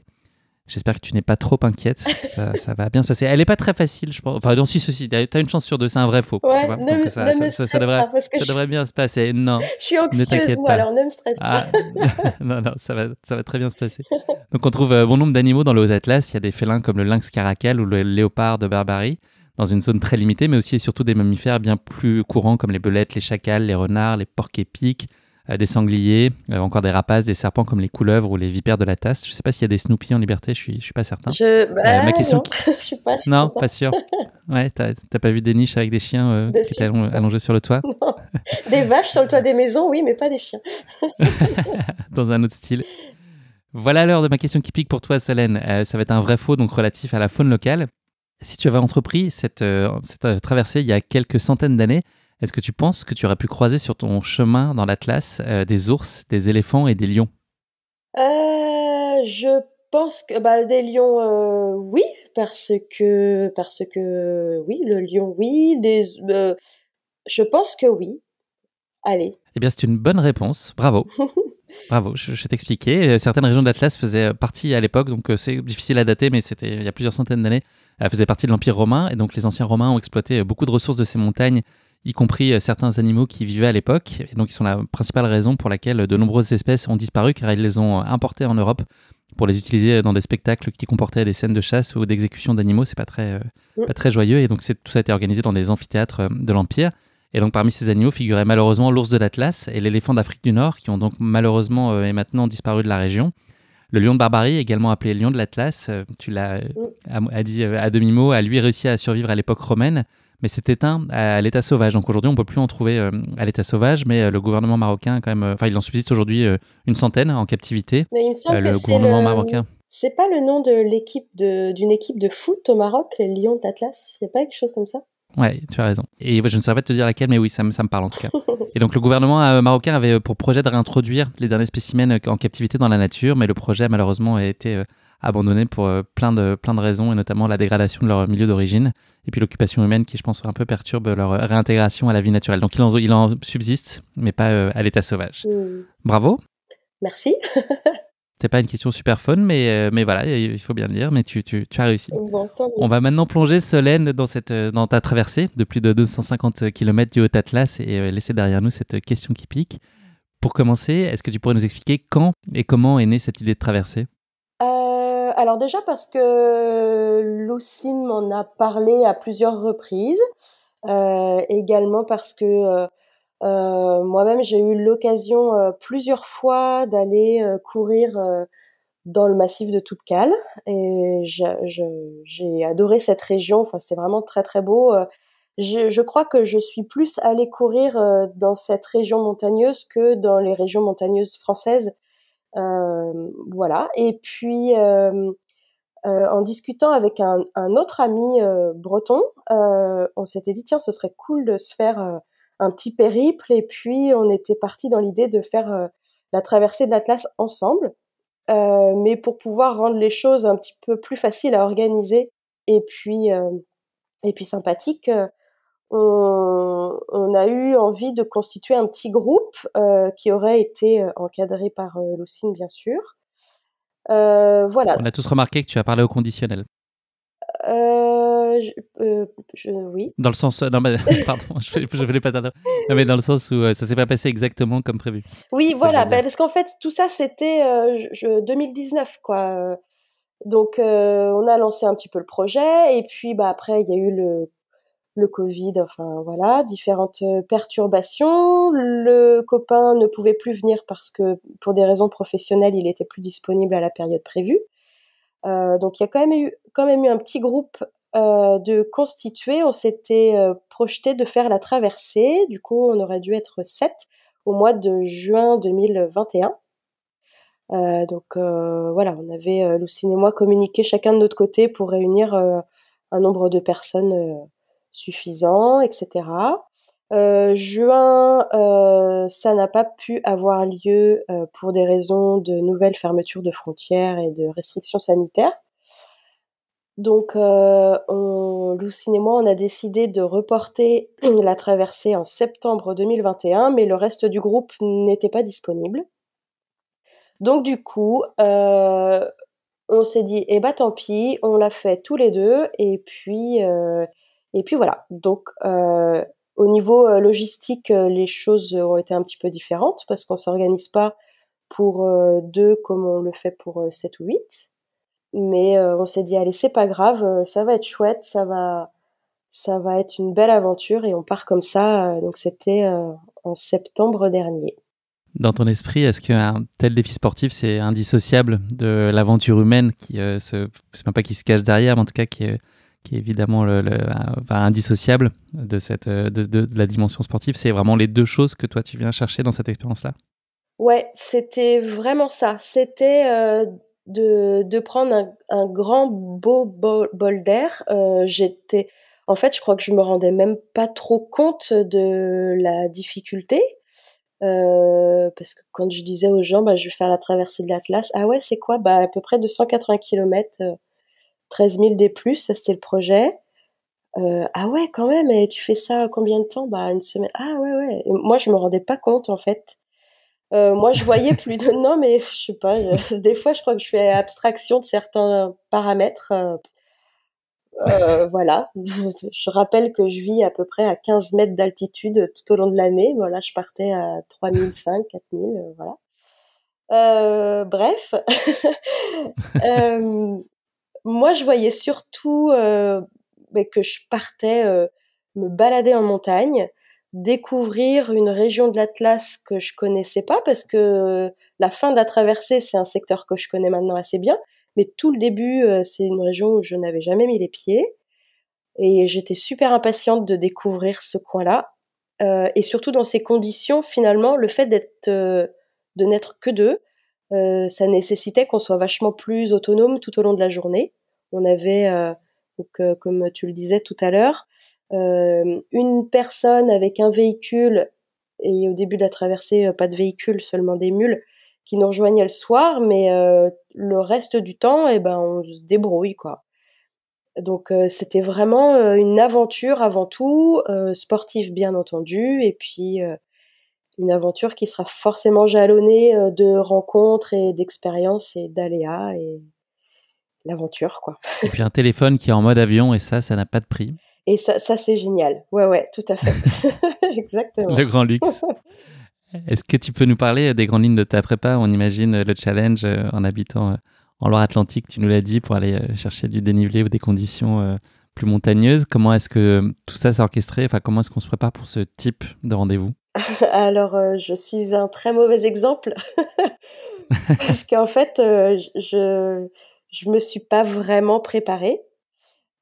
J'espère que tu n'es pas trop inquiète. Ça, va bien se passer. Elle n'est pas très facile, je pense. Enfin, non, si, ceci, tu as une chance sur deux, c'est un vrai faux. ne, ça, me ça devrait, pas bien se passer. Non. Je suis anxieuse, alors ne me stresse pas. Ah, non, non, ça va, ça va très bien se passer. Donc, on trouve bon nombre d'animaux dans le Haut Atlas. Il y a des félins comme le lynx caracal ou le léopard de Barbarie dans une zone très limitée, mais aussi et surtout des mammifères bien plus courants comme les belettes, les chacals, les renards, les porcs épiques, euh, des sangliers, euh, encore des rapaces, des serpents comme les couleuvres ou les vipères de la tasse. Je ne sais pas s'il y a des snoopies en liberté, je ne suis, pas certain. Bah, euh, ma question... non, je suis pas, non pas sûr. Ouais, t'as pas vu des niches avec des chiens allongés sur le toit Des vaches sur le toit des maisons, oui, mais pas des chiens. dans un autre style. Voilà l'heure de ma question qui pique pour toi, Solène. ça va être un vrai faux, donc relatif à la faune locale si tu avais entrepris cette, euh, cette euh, traversée il y a quelques centaines d'années, est-ce que tu penses que tu aurais pu croiser sur ton chemin dans l'Atlas euh, des ours, des éléphants et des lions Je pense que bah, des lions, oui, parce que parce que oui, le lion, oui, des, je pense que oui. Allez. Eh bien, c'est une bonne réponse. Bravo. Bravo, je, vais t'expliquer. Euh, certaines régions de l'Atlas faisaient partie à l'époque, donc euh, c'est difficile à dater, mais c'était il y a plusieurs centaines d'années, elles euh, faisaient partie de l'Empire romain, et donc les anciens romains ont exploité beaucoup de ressources de ces montagnes, y compris certains animaux qui vivaient à l'époque, et donc ils sont la principale raison pour laquelle de nombreuses espèces ont disparu, car ils les ont importées en Europe pour les utiliser dans des spectacles qui comportaient des scènes de chasse ou d'exécution d'animaux, c'est pas très, mm. pas très joyeux, et donc tout ça a été organisé dans des amphithéâtres de l'Empire. Et donc parmi ces animaux figuraient malheureusement l'ours de l'Atlas et l'éléphant d'Afrique du Nord, qui ont donc malheureusement euh, et maintenant disparu de la région. Le lion de Barbarie, également appelé lion de l'Atlas, euh, tu l'as euh, dit à demi-mot, a lui réussi à survivre à l'époque romaine, mais s'est éteint à l'état sauvage. Donc aujourd'hui, on ne peut plus en trouver à l'état sauvage, mais le gouvernement marocain, quand même, enfin, il en subsiste aujourd'hui une centaine en captivité. Mais il me semble le que gouvernement le... marocain. C'est pas le nom de l'équipe d'une équipe de foot au Maroc, les lions de l'Atlas il a pas quelque chose comme ça Ouais, tu as raison. Et je ne saurais pas te dire laquelle, mais oui, ça me, ça me parle en tout cas. Et donc le gouvernement euh, marocain avait euh, pour projet de réintroduire les derniers spécimens euh, en captivité dans la nature, mais le projet malheureusement, a été abandonné pour plein de, plein de raisons, et notamment la dégradation de leur milieu d'origine, et puis l'occupation humaine qui, je pense, un peu perturbe leur réintégration à la vie naturelle. Donc il en, il en subsiste, mais pas à l'état sauvage. Mmh. Bravo. Merci. C'est pas une question super fun, mais, euh, mais voilà, il faut bien le dire, mais tu, as réussi. On va maintenant plonger, Solène, dans, cette, euh, dans ta traversée de plus de 250 km du Haut Atlas et euh, laisser derrière nous cette question qui pique. Pour commencer, est-ce que tu pourrais nous expliquer quand et comment est née cette idée de traversée Alors déjà parce que Lucine m'en a parlé à plusieurs reprises, également parce que euh, moi-même, j'ai eu l'occasion euh, plusieurs fois d'aller euh, courir dans le massif de Toubkal et j'ai adoré cette région. Enfin, c'était vraiment très très beau. Je, crois que je suis plus allée courir dans cette région montagneuse que dans les régions montagneuses françaises. voilà. Et puis, en discutant avec un autre ami breton, on s'était dit tiens, ce serait cool de se faire un petit périple et puis on était parti dans l'idée de faire euh, la traversée de l'Atlas ensemble. Euh, mais pour pouvoir rendre les choses un petit peu plus faciles à organiser et puis, euh, et puis sympathiques, on, a eu envie de constituer un petit groupe qui aurait été encadré par Lucine, bien sûr. voilà. On a tous remarqué que tu as parlé au conditionnel. Euh, oui. Dans le sens, euh, non mais pardon, je, voulais pas dans le sens où euh, ça s'est pas passé exactement comme prévu. Oui, voilà, bah, parce qu'en fait tout ça c'était 2019 quoi. Donc on a lancé un petit peu le projet et puis bah après il y a eu le le Covid, enfin voilà, différentes perturbations. Le copain ne pouvait plus venir parce que pour des raisons professionnelles, il était plus disponible à la période prévue. donc il y a quand même eu, quand même eu un petit groupe euh, de constituer. On s'était euh, projeté de faire la traversée. Du coup, on aurait dû être sept au mois de juin 2021. Euh, donc voilà, on avait, Lucine et moi, communiqué chacun de notre côté pour réunir un nombre de personnes suffisant, etc. juin, ça n'a pas pu avoir lieu pour des raisons de nouvelles fermetures de frontières et de restrictions sanitaires. Donc, euh, Lucine et moi, on a décidé de reporter la traversée en septembre 2021, mais le reste du groupe n'était pas disponible. Donc, du coup, euh, on s'est dit, eh bah tant pis, on l'a fait tous les deux, et puis, euh, et puis voilà. Donc, au niveau logistique, les choses ont été un petit peu différentes parce qu'on ne s'organise pas pour deux comme on le fait pour sept ou huit. Mais euh, on s'est dit allez c'est pas grave, euh, ça va être chouette, ça va ça va être une belle aventure et on part comme ça. Euh, donc c'était en septembre dernier. Dans ton esprit, est-ce qu'un tel défi sportif, c'est indissociable de l'aventure humaine qui se, c'est même pas qui se cache derrière, mais en tout cas qui est, qui est évidemment le, indissociable de, cette, de, la dimension sportive C'est vraiment les deux choses que toi, tu viens chercher dans cette expérience-là Ouais, c'était vraiment ça. C'était de, prendre un, grand beau bol, d'air. Euh, j'étais, en fait, je crois que je me rendais même pas trop compte de la difficulté. Euh, parce que quand je disais aux gens, bah, je vais faire la traversée de l'Atlas, ah ouais, c'est quoi Bah, à peu près 280 km, 13 000 des plus, ça c'était le projet. Euh, ah ouais, quand même, et tu fais ça combien de temps Bah, une semaine. Ah ouais, ouais. moi, je me rendais pas compte, en fait. Euh, moi, je voyais plus de non, mais je sais pas. Des fois, je crois que je fais abstraction de certains paramètres. Euh, euh, voilà. Je rappelle que je vis à peu près à 15 mètres d'altitude tout au long de l'année. Voilà, je partais à 3005, 4000, voilà. bref, moi, je voyais surtout bah, que je partais me balader en montagne découvrir une région de l'Atlas que je connaissais pas parce que euh, la fin de la traversée, c'est un secteur que je connais maintenant assez bien, mais tout le début, euh, c'est une région où je n'avais jamais mis les pieds et j'étais super impatiente de découvrir ce coin-là. Euh, et surtout dans ces conditions, finalement, le fait d'être, de n'être que deux, ça nécessitait qu'on soit vachement plus autonome tout au long de la journée. On avait, donc, comme tu le disais tout à l'heure, euh, une personne avec un véhicule et au début de la traversée, euh, pas de véhicule, seulement des mules qui nous rejoignaient le soir, mais euh, le reste du temps, et eh ben, on se débrouille, quoi. Donc c'était vraiment une aventure avant tout, sportive bien entendu, et puis une aventure qui sera forcément jalonnée de rencontres et d'expériences et d'aléas et l'aventure, quoi. et puis un téléphone qui est en mode avion, et ça, ça n'a pas de prix. Et ça, ça c'est génial. Ouais, ouais, tout à fait. Exactement. Le grand luxe. Est-ce que tu peux nous parler des grandes lignes de ta prépa On imagine le challenge euh, en habitant euh, en Loire-Atlantique, tu nous l'as dit, pour aller euh, chercher du dénivelé ou des conditions plus montagneuses. Comment est-ce que tout ça s'est orchestré Enfin, comment est-ce qu'on se prépare pour ce type de rendez-vous Alors, je suis un très mauvais exemple parce qu'en fait, je je me suis pas vraiment préparée.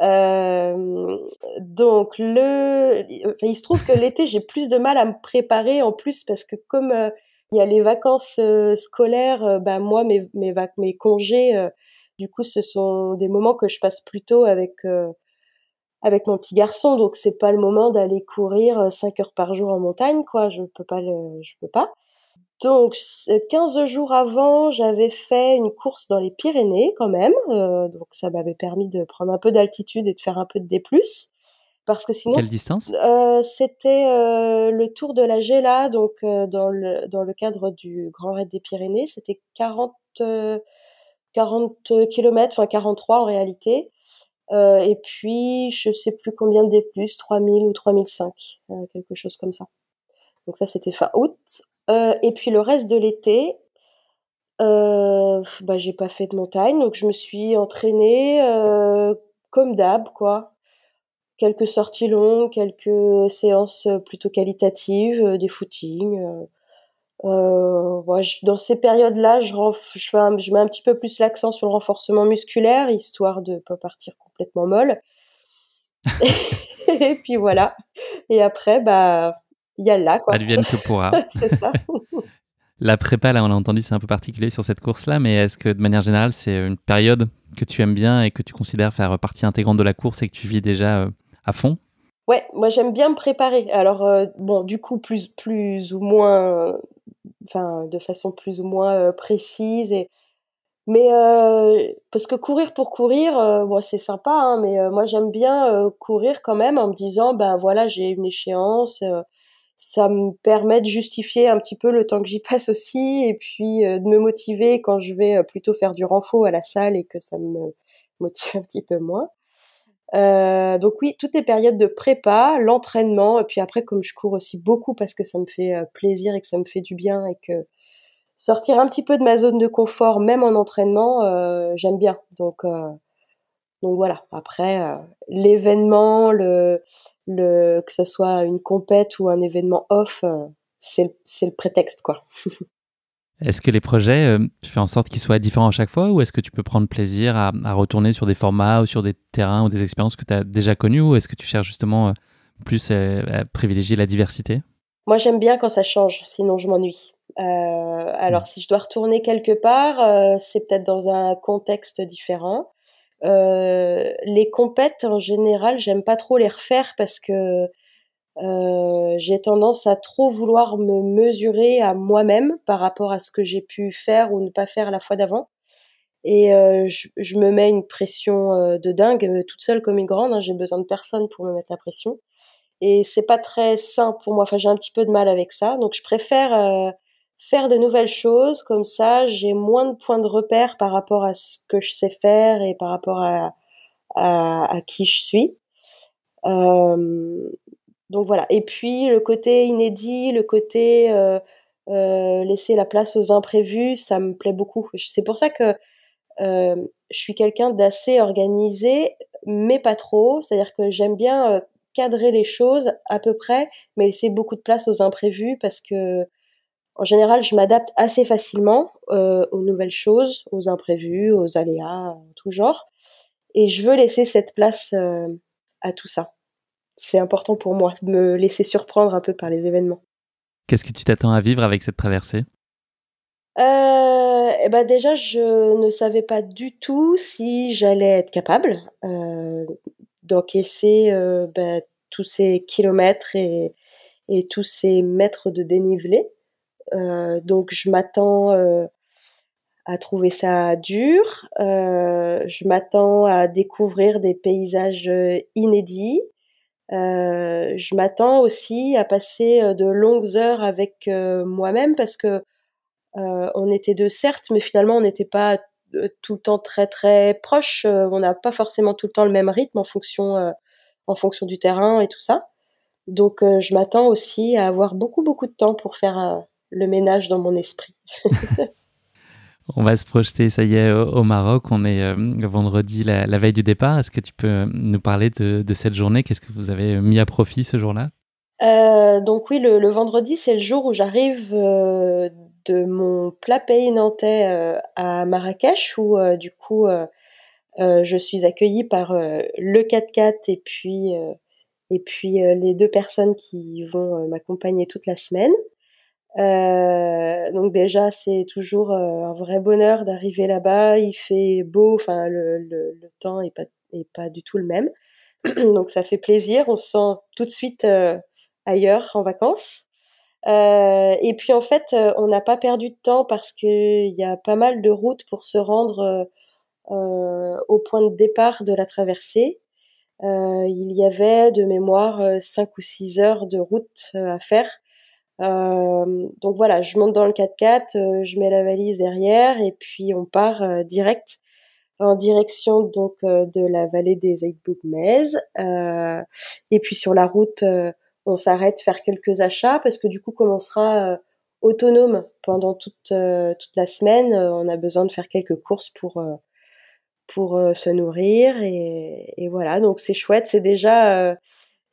Euh, donc le, il se trouve que l'été j'ai plus de mal à me préparer en plus parce que comme euh, il y a les vacances euh, scolaires, ben moi mes mes, congés du coup ce sont des moments que je passe plutôt avec avec mon petit garçon donc c'est pas le moment d'aller courir 5 heures par jour en montagne quoi je peux pas le, je peux pas donc 15 jours avant, j'avais fait une course dans les Pyrénées quand même, euh, donc ça m'avait permis de prendre un peu d'altitude et de faire un peu de D+. Parce que sinon, quelle distance euh, C'était euh, le Tour de la Géla, donc dans le dans le cadre du Grand Raid des Pyrénées, c'était 40 40 km, enfin 43 en réalité. et puis je sais plus combien de D+, 3000 ou 3005, quelque chose comme ça. Donc ça, c'était fin août. Euh, et puis le reste de l'été, euh, bah, j'ai pas fait de montagne, donc je me suis entraînée euh, comme d'hab, quoi. Quelques sorties longues, quelques séances euh, plutôt qualitatives, des footings. dans ces périodes-là, je, je mets un petit peu plus l'accent sur le renforcement musculaire, histoire de pas partir complètement molle. et puis voilà. Et après, bah, il y a là. Quoi. Advienne que pourra. c'est ça. La prépa, là, on l'a entendu, c'est un peu particulier sur cette course-là, mais est-ce que de manière générale, c'est une période que tu aimes bien et que tu considères faire partie intégrante de la course et que tu vis déjà euh, à fond Ouais, moi j'aime bien me préparer. Alors euh, bon, du coup plus plus ou moins, euh, enfin de façon plus ou moins précise et mais parce que courir pour courir, bon, c'est sympa, hein, mais moi j'aime bien courir quand même en me disant ben voilà j'ai une échéance, ça me permet de justifier un petit peu le temps que j'y passe aussi et puis euh, de me motiver quand je vais euh, plutôt faire du renfort à la salle et que ça me motive un petit peu moins. Euh, donc oui, toutes les périodes de prépa, l'entraînement, et puis après comme je cours aussi beaucoup parce que ça me fait plaisir et que ça me fait du bien et que sortir un petit peu de ma zone de confort, même en entraînement, j'aime bien. Donc donc voilà, après, euh, l'événement, le, que ce soit une compète ou un événement off, euh, c'est le prétexte, quoi. est-ce que les projets, euh, tu fais en sorte qu'ils soient différents à chaque fois ou est-ce que tu peux prendre plaisir à, retourner sur des formats ou sur des terrains ou des expériences que tu as déjà connues ou est-ce que tu cherches justement plus à privilégier la diversité Moi, j'aime bien quand ça change, sinon je m'ennuie. alors, mm. si je dois retourner quelque part, c'est peut-être dans un contexte différent. Euh, les compètes en général, j'aime pas trop les refaire parce que euh, j'ai tendance à trop vouloir me mesurer à moi-même par rapport à ce que j'ai pu faire ou ne pas faire la fois d'avant. Et euh, je, me mets une pression de dingue, toute seule comme une grande. Hein, j'ai besoin de personne pour me mettre la pression. Et c'est pas très sain pour moi. Enfin, j'ai un petit peu de mal avec ça. Donc, je préfère faire de nouvelles choses, comme ça j'ai moins de points de repère par rapport à ce que je sais faire et par rapport à, qui je suis. Euh, donc voilà. Et puis le côté inédit, le côté euh, euh, laisser la place aux imprévus, ça me plaît beaucoup. C'est pour ça que je suis quelqu'un d'assez organisé, mais pas trop. C'est-à-dire que j'aime bien cadrer les choses à peu près, mais laisser beaucoup de place aux imprévus parce que en général, je m'adapte assez facilement euh, aux nouvelles choses, aux imprévus, aux aléas, euh, tout genre. Et je veux laisser cette place euh, à tout ça. C'est important pour moi de me laisser surprendre un peu par les événements. Qu'est-ce que tu t'attends à vivre avec cette traversée eh ben déjà, je ne savais pas du tout si j'allais être capable d'encaisser ben, tous ces kilomètres et tous ces mètres de dénivelé. Euh, donc je m'attends euh, à trouver ça dur. Euh, je m'attends à découvrir des paysages inédits. je m'attends aussi à passer de longues heures avec moi-même parce que on était deux certes, mais finalement on n'était pas tout le temps très très proche on n'a pas forcément tout le temps le même rythme en fonction en fonction du terrain et tout ça. Donc je m'attends aussi à avoir beaucoup beaucoup de temps pour faire le ménage dans mon esprit. On va se projeter, ça y est, au Maroc. On est euh, le vendredi, la, veille du départ. Est-ce que tu peux euh, nous parler de, cette journée Qu'est-ce que vous avez mis à profit ce jour-là euh, Donc oui, le, vendredi, c'est le jour où j'arrive de mon plat pays nantais à Marrakech, où du coup, je suis accueillie par le 4x4 et puis, et puis les deux personnes qui vont m'accompagner toute la semaine. Euh, donc déjà, c'est toujours euh, un vrai bonheur d'arriver là-bas. Il fait beau, enfin le, le, temps est pas est pas du tout le même, donc ça fait plaisir. On sent tout de suite euh, ailleurs en vacances. et puis en fait, on n'a pas perdu de temps parce qu'il y a pas mal de routes pour se rendre au point de départ de la traversée. il y avait de mémoire 5 ou 6 heures de route à faire euh, donc voilà, je monte dans le 4x4, euh, je mets la valise derrière et puis on part euh, direct en direction donc de la vallée des Euh, et puis sur la route, on s'arrête faire quelques achats parce que du coup, comme on sera autonome pendant toute toute la semaine, on a besoin de faire quelques courses pour pour se nourrir et, et voilà. Donc c'est chouette, c'est déjà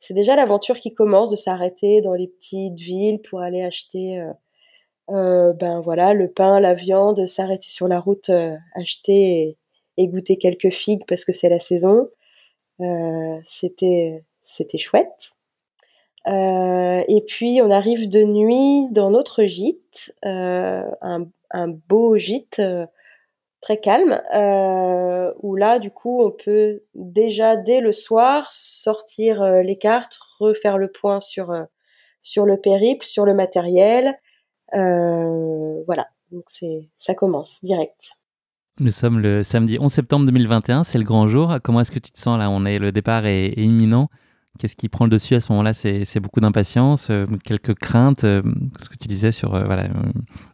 c'est déjà l'aventure qui commence de s'arrêter dans les petites villes pour aller acheter euh, euh, ben voilà le pain, la viande, s'arrêter sur la route, euh, acheter et, goûter quelques figues parce que c'est la saison. c'était c'était chouette. et puis on arrive de nuit dans notre gîte, un, beau gîte très calme, euh, où là, du coup, on peut déjà dès le soir sortir euh, les cartes, refaire le point sur, euh, sur le périple, sur le matériel. voilà, donc c'est ça commence direct. Nous sommes le samedi 11 septembre 2021, c'est le grand jour. Comment est-ce que tu te sens là On est le départ est, imminent. Qu'est-ce qui prend le dessus à ce moment-là C'est beaucoup d'impatience, quelques craintes, ce que tu disais sur voilà,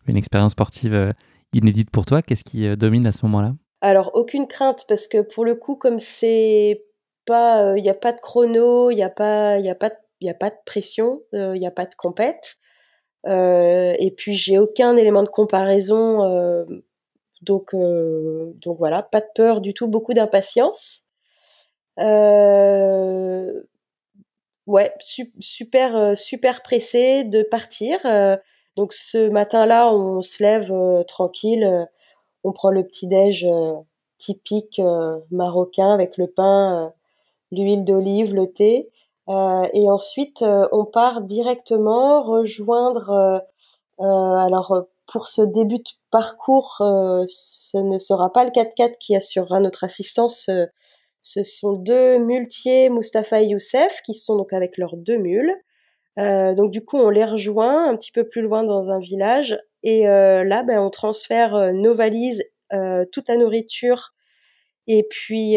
une expérience sportive inédite pour toi. Qu'est-ce qui euh, domine à ce moment-là Alors, aucune crainte, parce que pour le coup, comme c'est pas, il euh, n'y a pas de chrono, il n'y a pas, a pas, pas de pression, il euh, n'y a pas de compète. et puis, j'ai aucun élément de comparaison. donc, donc voilà, pas de peur du tout, beaucoup d'impatience. ouais, super, super pressé de partir. Donc ce matin-là, on se lève euh, tranquille, euh, on prend le petit déj euh, typique marocain avec le pain, l'huile d'olive, le thé, et ensuite on part directement rejoindre. alors pour ce début de parcours, ce ne sera pas le 4x4 qui assurera notre assistance. ce sont deux muletiers, Mustapha et Youssef, qui sont donc avec leurs deux mules. Euh, donc du coup, on les rejoint un petit peu plus loin dans un village et euh, là, ben, on transfère euh, nos valises, toute la nourriture et puis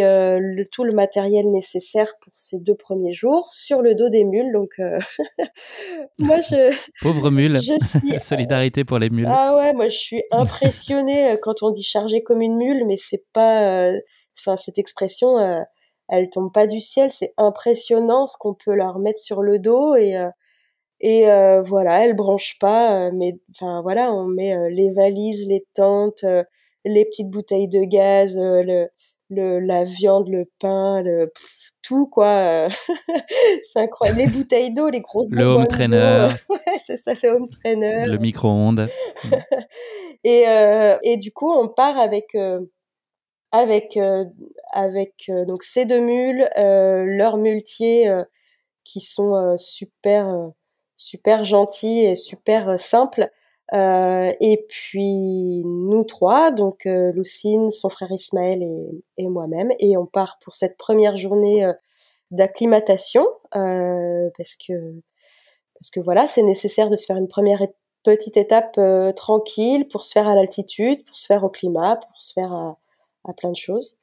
tout le matériel nécessaire pour ces deux premiers jours sur le dos des mules. Donc moi, pauvre mule, solidarité pour les mules. Ah ouais, moi je suis impressionnée quand on dit charger comme une mule, mais c'est pas, enfin cette expression elle tombe pas du ciel, c'est impressionnant ce qu'on peut leur mettre sur le dos et et euh, voilà, elle branche pas, euh, mais enfin voilà, on met euh, les valises, les tentes, les petites bouteilles de gaz, le, le, la viande, le pain, le, tout quoi. c'est incroyable. Les bouteilles d'eau, les grosses. Le home trainer. ouais, c'est ça, le home trainer. Le micro-ondes. et, et, du coup, on part avec. avec avec donc ces deux mules, leurs muletiers qui sont super super gentil et super euh, simple. Euh, et puis nous trois, donc euh, Lucine, son frère Ismaël et, moi-même, et on part pour cette première journée d'acclimatation parce que parce que voilà, c'est nécessaire de se faire une première petite étape tranquille pour se faire à l'altitude, pour se faire au climat, pour se faire à, à plein de choses.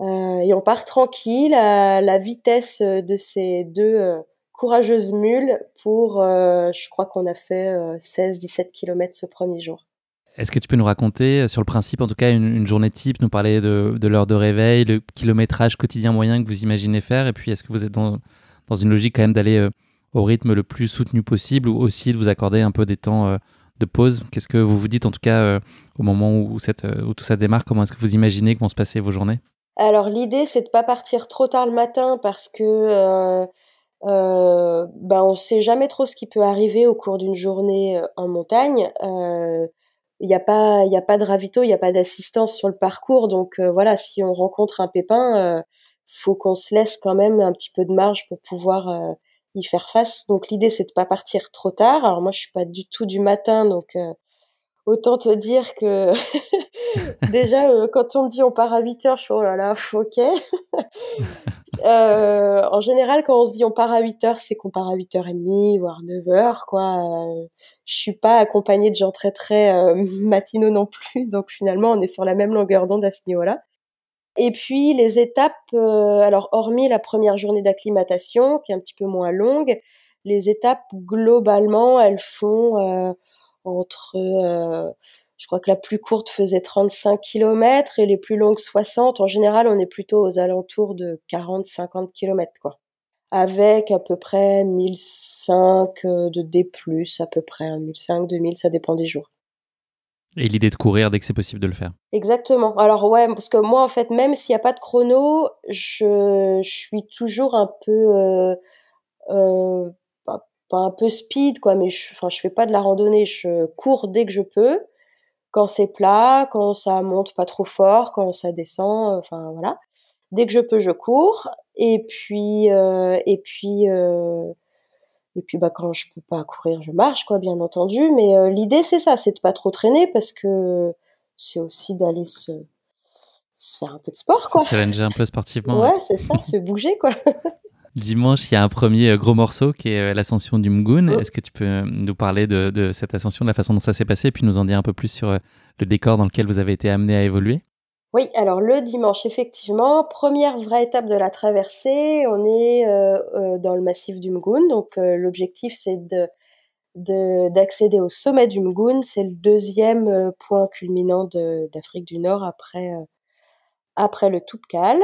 et on part tranquille à la vitesse de ces deux courageuse mule pour, euh, je crois qu'on a fait 16-17 euh, km ce premier jour. Est-ce que tu peux nous raconter, euh, sur le principe en tout cas, une, journée type, nous parler de, l'heure de réveil, le kilométrage quotidien moyen que vous imaginez faire, et puis est-ce que vous êtes dans, une logique quand même d'aller au rythme le plus soutenu possible, ou aussi de vous accorder un peu des temps de pause Qu'est-ce que vous vous dites en tout cas au moment où, cette, tout ça démarre Comment est-ce que vous imaginez que vont se passer vos journées alors l'idée c'est de ne pas partir trop tard le matin parce que euh, ben, on sait jamais trop ce qui peut arriver au cours d'une journée euh, en montagne. Il euh, n'y a, pas, y a pas de ravito, il n'y a pas d'assistance sur le parcours. Donc euh, voilà, si on rencontre un pépin, faut qu'on se laisse quand même un petit peu de marge pour pouvoir y faire face. Donc l'idée, c'est de pas partir trop tard. Alors moi, je suis pas du tout du matin, donc Autant te dire que déjà, euh, quand on me dit on part à 8 heures, je suis oh là là, ok. Euh, en général, quand on se dit on part à 8 heures, c'est qu'on part à 8h30, voire 9 heures, quoi. Euh, je suis pas accompagnée de gens très très matinaux non plus, donc finalement, on est sur la même longueur d'onde à ce niveau-là. Et puis les étapes, alors hormis la première journée d'acclimatation, qui est un petit peu moins longue, les étapes globalement, elles font entre, euh, je crois que la plus courte faisait 35 km et les plus longues 60. En général, on est plutôt aux alentours de 40-50 km, quoi. Avec à peu près 1005 euh, de D+, à peu près 1005, hein, 2000, ça dépend des jours. Et l'idée de courir dès que c'est possible de le faire. Exactement. Alors ouais, parce que moi en fait, même s'il n'y a pas de chrono, je, suis toujours un peu euh, pas un peu speed quoi, mais je, enfin fais pas de la randonnée, je cours dès que je peux, quand c'est plat, quand ça monte pas trop fort, quand ça descend, euh, enfin voilà. Dès que je peux, je cours. Et puis euh, et puis euh, et puis bah quand je peux pas courir, je marche quoi, bien entendu. Mais l'idée c'est ça, c'est de pas trop traîner parce que c'est aussi d'aller se faire un peu de sport quoi. challenger un peu sportivement. ouais. c'est ça, se bouger quoi. Dimanche, il y a un premier euh, gros morceau qui est euh, l'ascension du Mgun. Oh. Est-ce que tu peux euh, nous parler de, cette ascension, de la façon dont ça s'est passé, et puis nous en dire un peu plus sur le décor dans lequel vous avez été amené à évoluer oui, alors le dimanche, effectivement, première vraie étape de la traversée, on est dans le massif du Mgun. Donc l'objectif, c'est d'accéder au sommet du Mgun. C'est le deuxième point culminant d'Afrique du Nord après, après le Toubkal.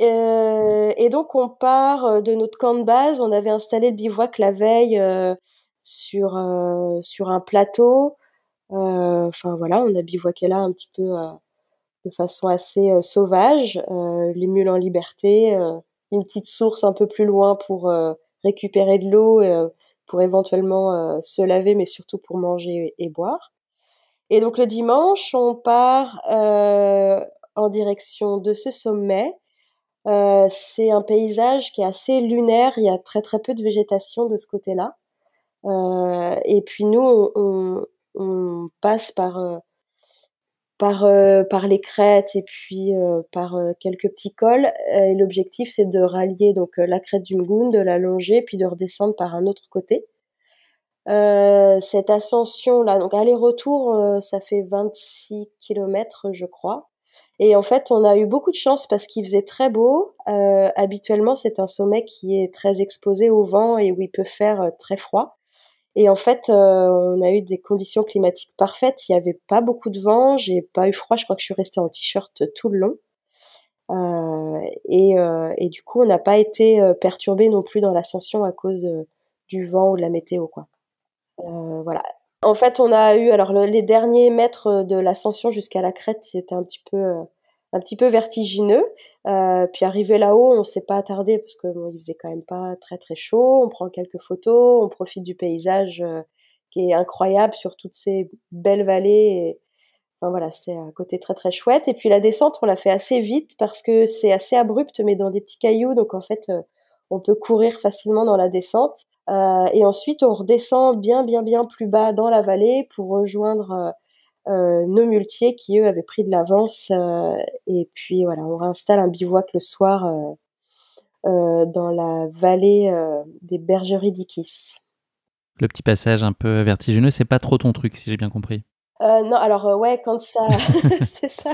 Euh, et donc on part euh, de notre camp de base. On avait installé le bivouac la veille euh, sur sur un plateau. Enfin voilà, on a bivouaqué là un petit peu de façon assez sauvage, les mules en liberté, une petite source un peu plus loin pour récupérer de l'eau, pour éventuellement se laver, mais surtout pour manger et, boire. Et donc le dimanche, on part en direction de ce sommet euh, c'est un paysage qui est assez lunaire, il y a très très peu de végétation de ce côté-là. Euh, et puis nous, on, passe par, euh, par, les crêtes et puis par quelques petits cols. et l'objectif, c'est de rallier donc la crête du Mgoun, de la longer, puis de redescendre par un autre côté. cette ascension là, donc aller-retour, ça fait 26 km je crois. Et en fait, on a eu beaucoup de chance parce qu'il faisait très beau. Euh, habituellement, c'est un sommet qui est très exposé au vent et où il peut faire euh, très froid. Et en fait, euh, on a eu des conditions climatiques parfaites. Il n'y avait pas beaucoup de vent. J'ai pas eu froid. Je crois que je suis restée en t-shirt tout le long. et, du coup, on n'a pas été perturbé non plus dans l'ascension à cause du vent ou de la météo, quoi. voilà. En fait, on a eu alors les derniers mètres euh, de l'ascension jusqu'à la crête, c'était un petit peu euh, un petit peu vertigineux. Euh, puis arrivé là-haut, on ne s'est pas attardé parce que ne il faisait quand même pas très très chaud. On prend quelques photos, on profite du paysage qui est incroyable sur toutes ces belles vallées. Et, enfin voilà, c'était un côté très très chouette. Et puis la descente, on l'a fait assez vite parce que c'est assez abrupte, mais dans des petits cailloux. Donc en fait, on peut courir facilement dans la descente. Euh, et ensuite, on redescend bien, bien, bien plus bas dans la vallée pour rejoindre euh, euh, nos muletiers qui, eux, avaient pris de l'avance. et puis, voilà, on réinstalle un bivouac le soir dans la vallée des bergeries d'Ikis. Le petit passage un peu vertigineux, c'est pas trop ton truc, si j'ai bien compris. non, alors ouais, quand ça, c'est ça.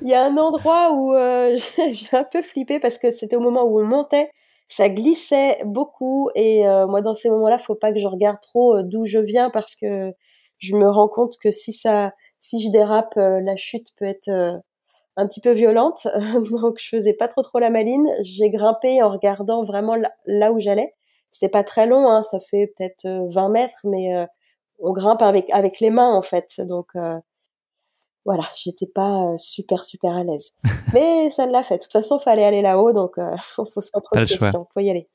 Il y a un endroit où j'ai un peu flippé parce que c'était au moment où on montait ça glissait beaucoup et euh, moi dans ces moments-là, faut pas que je regarde trop euh, d'où je viens parce que je me rends compte que si ça si je dérape, euh, la chute peut être un petit peu violente, donc je faisais pas trop trop la maline. J'ai grimpé en regardant vraiment là où j'allais. C'était pas très long, hein, ça fait peut-être 20 mètres, mais on grimpe avec avec les mains en fait. Donc euh, voilà, j'étais pas euh, super super à l'aise. Mais ça ne l'a fait. De toute façon, il fallait aller là-haut, donc euh, on se pose pas trop de questions. Faut y aller.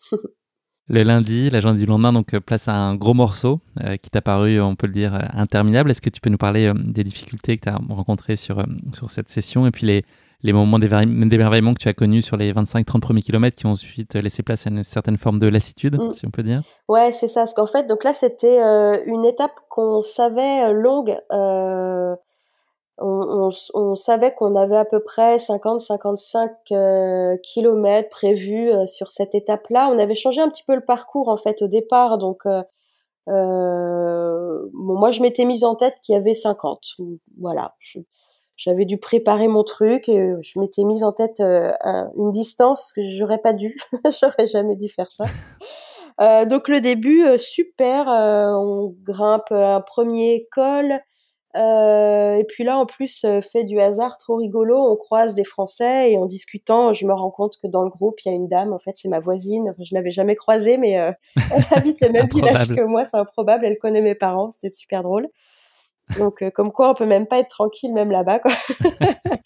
le lundi, la journée du lendemain, donc euh, place à un gros morceau qui t'a paru, on peut le dire, interminable. Est-ce que tu peux nous parler des difficultés que tu as rencontrées sur, sur cette session et puis les, les moments d'émerveillement que tu as connus sur les 25-30 premiers kilomètres qui ont ensuite laissé place à une certaine forme de lassitude, mm. si on peut dire Ouais, c'est ça. Parce qu'en fait, donc là, c'était une étape qu'on savait longue on, savait qu'on avait à peu près 50-55 km euh, kilomètres prévus euh, sur cette étape-là. On avait changé un petit peu le parcours en fait au départ, donc euh, moi je m'étais mise en tête qu'il y avait 50. Voilà, j'avais dû préparer mon truc et je m'étais mise en tête une distance que j'aurais pas dû, j'aurais jamais dû faire ça. donc le début super, on grimpe un premier col. Euh, et puis là, en plus, euh, fait du hasard trop rigolo, on croise des Français et en discutant, je me rends compte que dans le groupe, il y a une dame, en fait, c'est ma voisine. je je l'avais jamais croisée, mais euh, elle habite le même village que moi, c'est improbable. Elle connaît mes parents, c'était super drôle. Donc, comme quoi, on peut même pas être tranquille, même là-bas, quoi.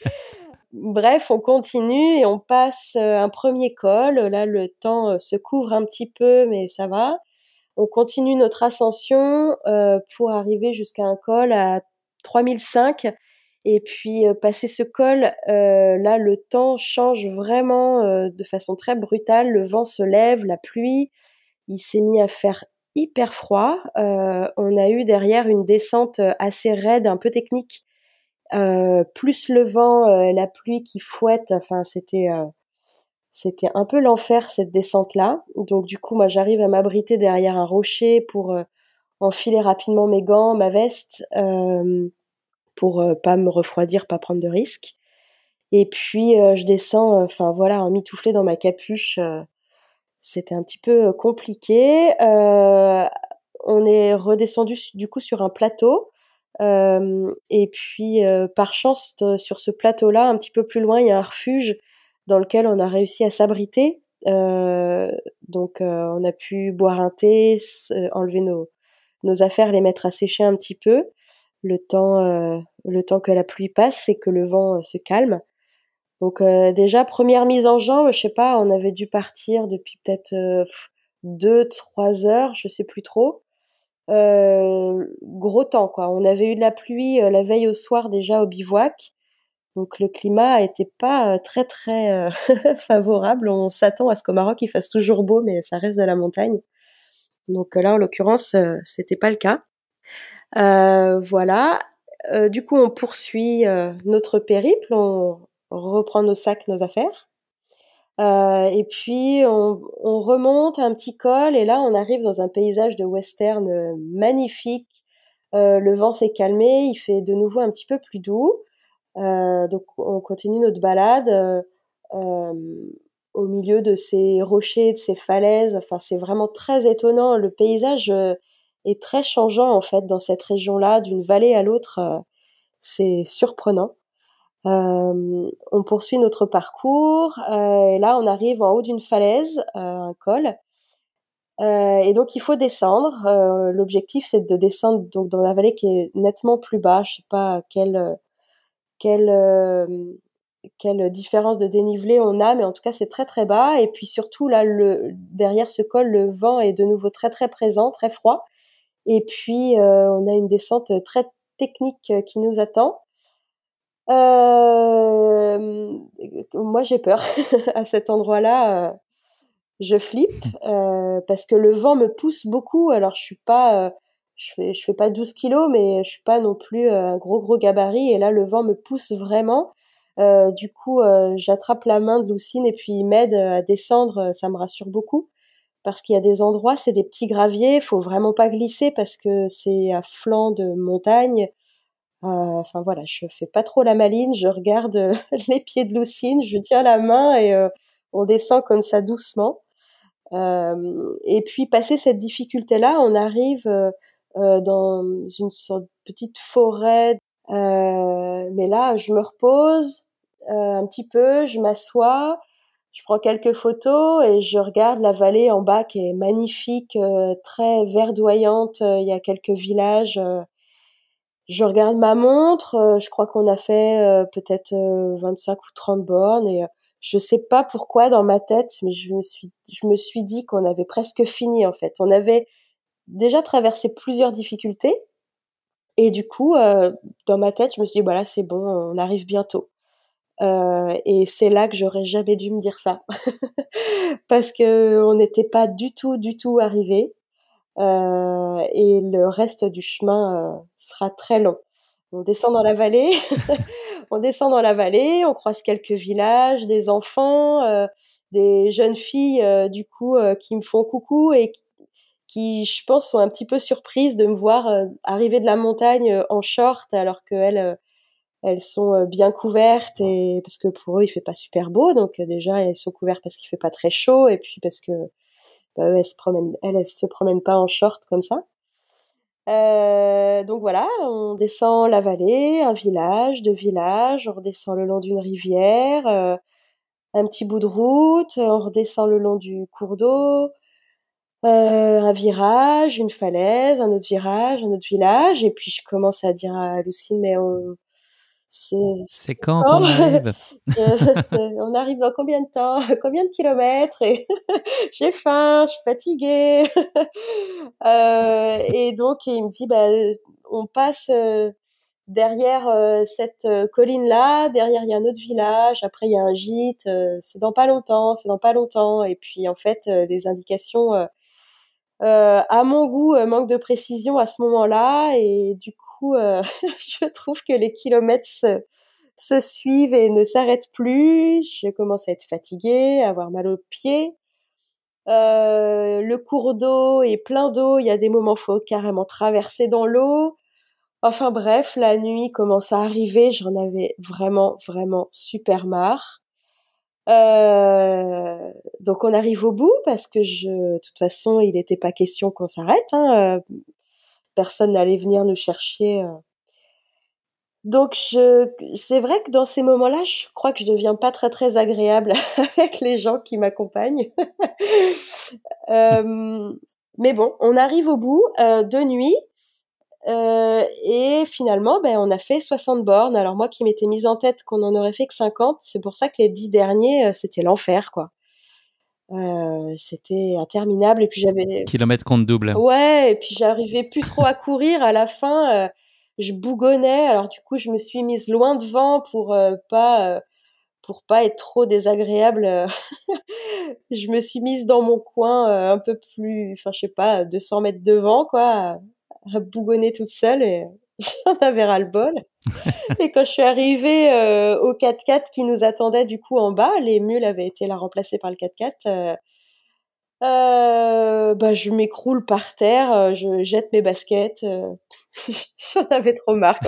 Bref, on continue et on passe un premier col. Là, le temps se couvre un petit peu, mais ça va on continue notre ascension pour arriver jusqu'à un col à 3005. Et puis euh, passer ce col, euh, là le temps change vraiment euh, de façon très brutale. Le vent se lève, la pluie, il s'est mis à faire hyper froid. on a eu derrière une descente assez raide, un peu technique, plus le vent, la pluie qui fouette. Enfin, c'était c'était un peu l'enfer cette descente là. Donc du coup, moi j'arrive à m'abriter derrière un rocher pour enfiler rapidement mes gants, ma veste, euh, pour euh, pas me refroidir, pas prendre de risques. Et puis euh, je descends, euh, enfin voilà, en mitouflé dans ma capuche. C'était un petit peu compliqué. on est redescendu du coup sur un plateau. et puis, par chance, sur ce plateau-là, un petit peu plus loin, il y a un refuge dans lequel on a réussi à s'abriter. donc, on a pu boire un thé, enlever nos, nos affaires, les mettre à sécher un petit peu le temps, euh, le temps que la pluie passe et que le vent euh, se calme. Donc euh, déjà première mise en jambe, je sais pas, on avait dû partir depuis peut-être deux, trois heures, je sais plus trop. gros temps quoi. On avait eu de la pluie la veille au soir déjà au bivouac. Donc le climat n'était pas très très favorable. On s'attend à ce qu'au Maroc il fasse toujours beau, mais ça reste de la montagne. Donc euh, là, en l'occurrence, euh, c'était pas le cas. Euh, voilà. du coup, on poursuit notre périple, on reprend nos sacs, nos affaires. et puis on, remonte un petit col et là on arrive dans un paysage de western magnifique. le vent s'est calmé, il fait de nouveau un petit peu plus doux. donc on continue notre balade au milieu de ces rochers, de ces falaises. Enfin, c'est vraiment très étonnant. Le paysage euh, est très changeant en fait dans cette région-là, d'une vallée à l'autre. Euh, c'est surprenant. Euh, on poursuit notre parcours et là on arrive en haut d'une falaise, un col. et donc il faut descendre. L'objectif c'est de descendre donc dans la vallée qui est nettement plus bas. Je sais pas quelle quelle quelle différence de dénivelé on a, mais en tout cas c'est très très bas. Et puis surtout là, derrière ce col, le vent est de nouveau très très présent, très froid. Et puis euh, on a une descente très technique euh, qui nous attend. Euh, moi j'ai peur à cet endroit-là. Je flippe parce que le vent me pousse beaucoup. Alors je suis pas, je fais, pas 12 kilos, mais je suis pas non plus un gros gros gabarit. Et là le vent me pousse vraiment. Euh, du coup, euh, j'attrape la main de Lucine et puis il m'aide euh, à descendre. Ça me rassure beaucoup parce qu'il y a des endroits, c'est des petits graviers, faut vraiment pas glisser parce que c'est à flanc de montagne. enfin voilà, je fais pas trop la maline, je regarde les pieds de Lucine, je tiens la main et on descend comme ça doucement. et puis passer cette difficulté-là, on arrive dans une sorte de petite forêt euh, mais là, je me repose euh, un petit peu, je m'assois, je prends quelques photos et je regarde la vallée en bas qui est magnifique, euh, très verdoyante. Il y a quelques villages. je regarde ma montre. je crois qu'on a fait peut-être 25 ou 30 bornes et je sais pas pourquoi dans ma tête, mais je me suis, je me suis dit qu'on avait presque fini en fait. On avait déjà traversé plusieurs difficultés et du coup, euh, dans ma tête, je me suis dit, voilà, bah c'est bon, on arrive bientôt. Euh, et c'est là que j'aurais jamais dû me dire ça. Parce qu'on n'était pas du tout, du tout arrivé. Euh, et le reste du chemin sera très long. On descend dans la vallée, on descend dans la vallée, on croise quelques villages, des enfants, des jeunes filles du coup qui me font coucou et qui, je pense, sont un petit peu surprises de me voir euh, arriver de la montagne euh, en short alors qu'elles euh, elles sont bien couvertes et parce que pour eux il fait pas super beau donc déjà elles sont couvertes parce qu'il fait pas très chaud et puis parce que bah, elles se promènent elles, se promènent pas en short comme ça donc voilà on descend la vallée un village deux villages on redescend le long d'une rivière un petit bout de route on redescend le long du cours d'eau euh, un virage, une falaise, un autre virage, un autre village, et puis je commence à dire à Lucine, mais on, c'est quand on arrive euh, On arrive dans combien de temps Combien de kilomètres Et j'ai faim, je suis fatiguée. Euh, et donc, il me dit, bah, on passe derrière cette colline-là, derrière il y a un autre village, après il y a un gîte, c'est dans pas longtemps, c'est dans pas longtemps. Et puis, en fait, les indications euh, à mon goût, euh, manque de précision à ce moment-là. Et du coup, euh, je trouve que les kilomètres se, suivent et ne s'arrêtent plus. Je commence à être fatiguée, à avoir mal aux pieds. le cours d'eau est plein d'eau. Il y a des moments où il faut carrément traverser dans l'eau. Enfin bref, la nuit commence à arriver. J'en avais vraiment, vraiment super marre. Euh, donc on arrive au bout parce que je, de toute façon, il n'était pas question qu'on s'arrête. Hein, euh, personne n'allait venir nous chercher. Euh. Donc je, c'est vrai que dans ces moments-là, je crois que je deviens pas très très agréable avec les gens qui m'accompagnent. mais bon, on arrive au bout de nuit. Euh, et finalement, ben, on a fait 60 bornes. Alors moi qui m'étais mise en tête qu'on en aurait fait que 50, c'est pour ça que les 10 derniers, euh, c'était l'enfer, quoi. Euh, c'était interminable et puis j'avais kilomètres compte double ouais et puis j'arrivais plus trop à courir à la fin je bougonnais alors du coup je me suis mise loin devant pour pas pour pas être trop désagréable je me suis mise dans mon coin un peu plus enfin je sais pas 200 mètres devant quoi à bougonner toute seule et j'en avais ras le bol. et quand je suis arrivée euh, au 4x4 qui nous attendait du coup en bas, les mules avaient été là remplacées par le 4x4. Euh, euh, bah, je m'écroule par terre, je jette mes baskets. j'en avais trop marre.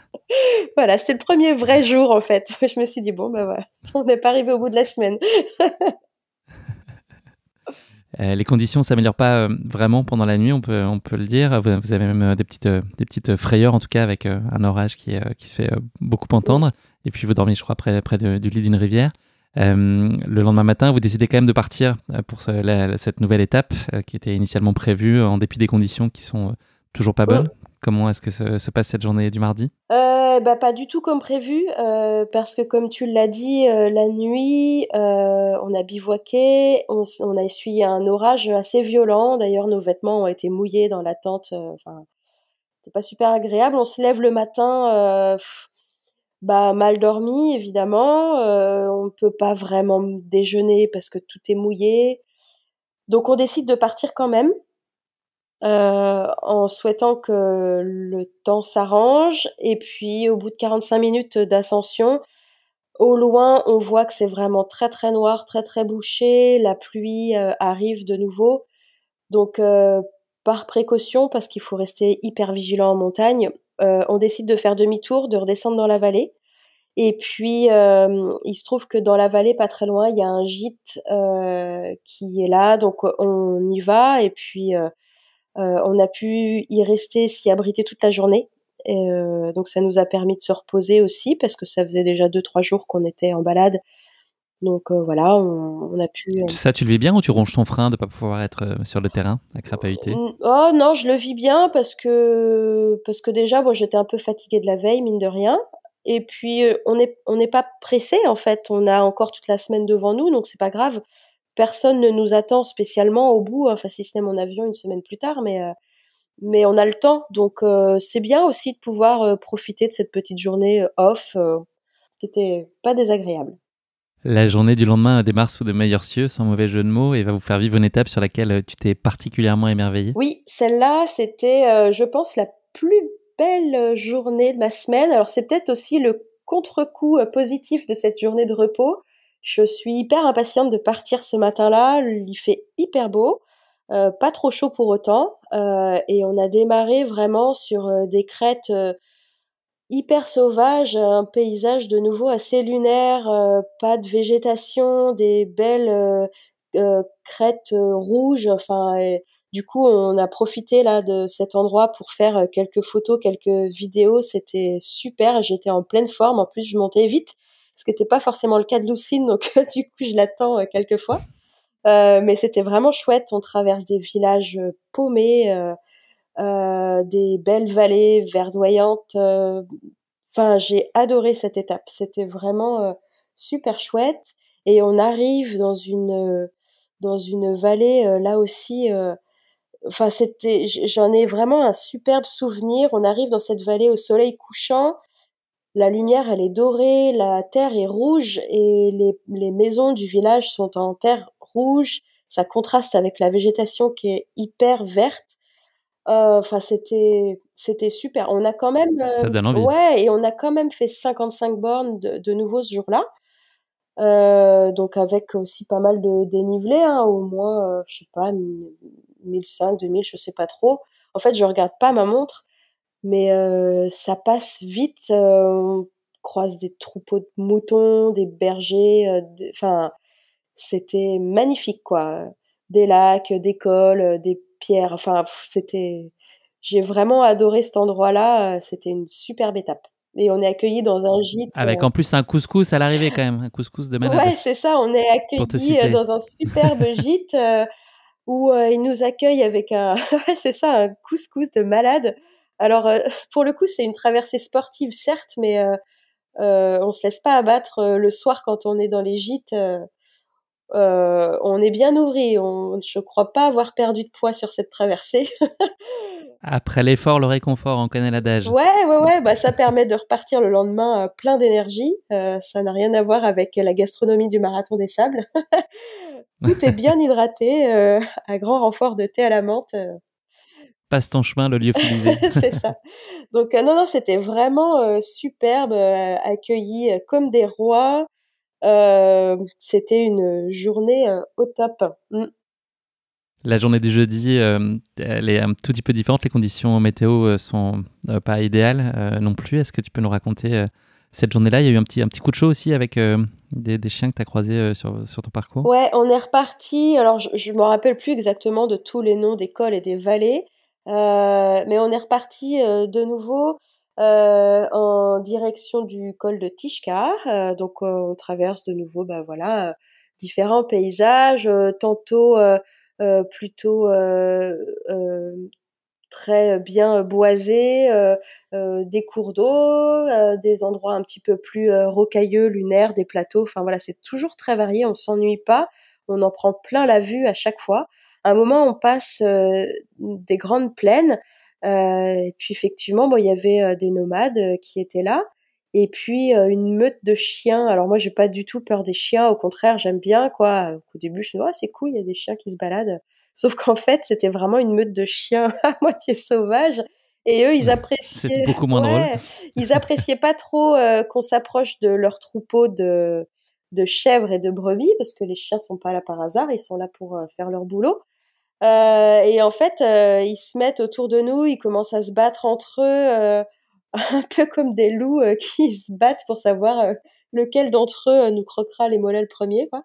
voilà, c'était le premier vrai jour en fait. Je me suis dit bon bah voilà, on n'est pas arrivé au bout de la semaine. Euh, les conditions s'améliorent pas euh, vraiment pendant la nuit, on peut, on peut le dire. Vous, avez même euh, des petites, des petites frayeurs, en tout cas, avec un orage qui, se fait beaucoup entendre. Et puis vous dormez, je crois, près, près du lit d'une rivière. le lendemain matin, vous décidez quand même de partir pour cette nouvelle étape qui était initialement prévue en dépit des conditions qui sont toujours pas oh. bonnes. Comment est-ce que se, passe cette journée du mardi euh, bah, Pas du tout comme prévu, euh, parce que comme tu l'as dit, euh, la nuit, on a bivouaqué, on, a essuyé un orage assez violent. D'ailleurs, nos vêtements ont été mouillés dans la tente. Enfin, c'est pas super agréable. On se lève le matin. Bah, mal dormi évidemment, on ne peut pas vraiment déjeuner parce que tout est mouillé. Donc on décide de partir quand même. Euh, en souhaitant que le temps s'arrange. Et puis, au bout de 45 minutes d'ascension, au loin, on voit que c'est vraiment très très noir, très très bouché. La pluie euh, arrive de nouveau. Donc, euh, par précaution, parce qu'il faut rester hyper vigilant en montagne, on décide de faire demi-tour, de redescendre dans la vallée. Et puis, il se trouve que dans la vallée, pas très loin, il y a un gîte qui est là. Donc, on y va. Et puis, euh, on a pu y rester, s'y abriter toute la journée. Euh, donc ça nous a permis de se reposer aussi parce que ça faisait déjà deux trois jours qu'on était en balade. Donc euh, voilà, on, a pu. Tout Ça, tu le vis bien ou tu ronges ton frein de ne pas pouvoir être sur le terrain à crapahuter Oh non, je le vis bien parce que, parce que déjà, moi, j'étais un peu fatiguée de la veille, mine de rien. Et puis, on n'est on n'est pas pressé en fait. On a encore toute la semaine devant nous, donc c'est pas grave personne ne nous attend spécialement au bout, hein. enfin si ce n'est mon avion une semaine plus tard, mais euh, mais on a le temps, donc euh, c'est bien aussi de pouvoir euh, profiter de cette petite journée off. C'était pas désagréable. La journée du lendemain démarre sous de meilleurs cieux, sans mauvais jeu de mots, et va vous faire vivre une étape sur laquelle tu t'es particulièrement émerveillée. Oui, celle-là, c'était, je pense, la plus belle journée de ma semaine. Alors c'est peut-être aussi le contre-coup positif de cette journée de repos, je suis hyper impatiente de partir ce matin-là. Il fait hyper beau, euh, pas trop chaud pour autant. Euh, et on a démarré vraiment sur euh, des crêtes hyper sauvages, un paysage de nouveau assez lunaire, pas de végétation, des belles crêtes rouges. Enfin, du coup, on a profité là de cet endroit pour faire quelques photos, quelques vidéos. C'était super. J'étais en pleine forme. En plus, je montais vite ce qui n'était pas forcément le cas de Lucine, donc du coup je l'attends euh, quelquefois. Euh, mais c'était vraiment chouette, on traverse des villages euh, paumés, des belles vallées verdoyantes. Enfin, j'ai adoré cette étape, c'était vraiment super chouette. Et on arrive dans une dans une vallée là aussi enfin c'était j'en ai vraiment un superbe souvenir on arrive dans cette vallée au soleil couchant la lumière, elle est dorée, la terre est rouge et les, maisons du village sont en terre rouge. Ça contraste avec la végétation qui est hyper verte. Euh, enfin, c'était c'était super. On a quand même ça euh, donne ouais et on a quand même fait 55 bornes de, nouveau ce jour-là. Euh, donc avec aussi pas mal de dénivelé, hein, au moins je sais pas 1005, 2000, je sais pas trop. En fait, je regarde pas ma montre mais euh, ça passe vite. Euh, on croise des troupeaux de moutons, des bergers. Euh, enfin, c'était magnifique, quoi. Des lacs, des cols, des pierres. Enfin, c'était. J'ai vraiment adoré cet endroit-là. C'était une superbe étape et on est accueilli dans un gîte. Avec en plus un couscous à l'arrivée quand même, un couscous de malade. Ouais, c'est ça, on est accueilli dans un superbe gîte où ils nous accueillent avec un, c'est ça, un couscous de malade alors, euh, pour le coup, c'est une traversée sportive, certes, mais euh, euh, on ne se laisse pas abattre le soir quand on est dans les gîtes. on est bien ouvri, On, je ne crois pas avoir perdu de poids sur cette traversée. Après l'effort, le réconfort, on connaît l'adage. Ouais, ouais, ouais. Bah, ça permet de repartir le lendemain plein d'énergie. ça n'a rien à voir avec la gastronomie du marathon des sables. Tout est bien hydraté, à grand renfort de thé à la menthe passe ton chemin, le lieu félisé. c'est ça. Donc euh, non, non, c'était vraiment euh, superbe, euh, accueilli comme des rois. c'était une journée au top. Mm. La journée du jeudi, elle est un tout petit peu différente. Les conditions météo sont pas idéales non plus. Est-ce que tu peux nous raconter cette journée-là, il y a eu un petit, un petit coup de chaud aussi avec des, chiens que tu as croisés sur, sur, ton parcours. Ouais, on est reparti. Alors, je ne me rappelle plus exactement de tous les noms des cols et des vallées, euh, mais on est reparti euh, de nouveau euh, en direction du col de Tishka. donc on traverse de nouveau, bah, voilà, différents paysages, tantôt plutôt très bien boisés, des cours d'eau, des endroits un petit peu plus rocailleux, lunaires, des plateaux. Enfin voilà, c'est toujours très varié. On s'ennuie pas, on en prend plein la vue à chaque fois un moment, on passe euh, des grandes plaines. Euh, et puis effectivement, il y avait euh, des nomades qui étaient là. Et puis une meute de chiens. Alors moi, j'ai pas du tout peur des chiens. Au contraire, j'aime bien quoi. Au début, je me dis oh, c'est cool, il y a des chiens qui se baladent. Sauf qu'en fait, c'était vraiment une meute de chiens à moitié sauvages. Et eux, ils appréciaient. C'est beaucoup moins drôle. ils appréciaient pas trop qu'on s'approche de leur troupeau de, chèvres et de brebis, parce que les chiens sont pas là par hasard, ils sont là pour faire leur boulot. Euh, et en fait, euh, ils se mettent autour de nous, ils commencent à se battre entre eux, euh, un peu comme des loups qui se battent pour savoir lequel d'entre eux nous croquera les mollets le premier. Quoi.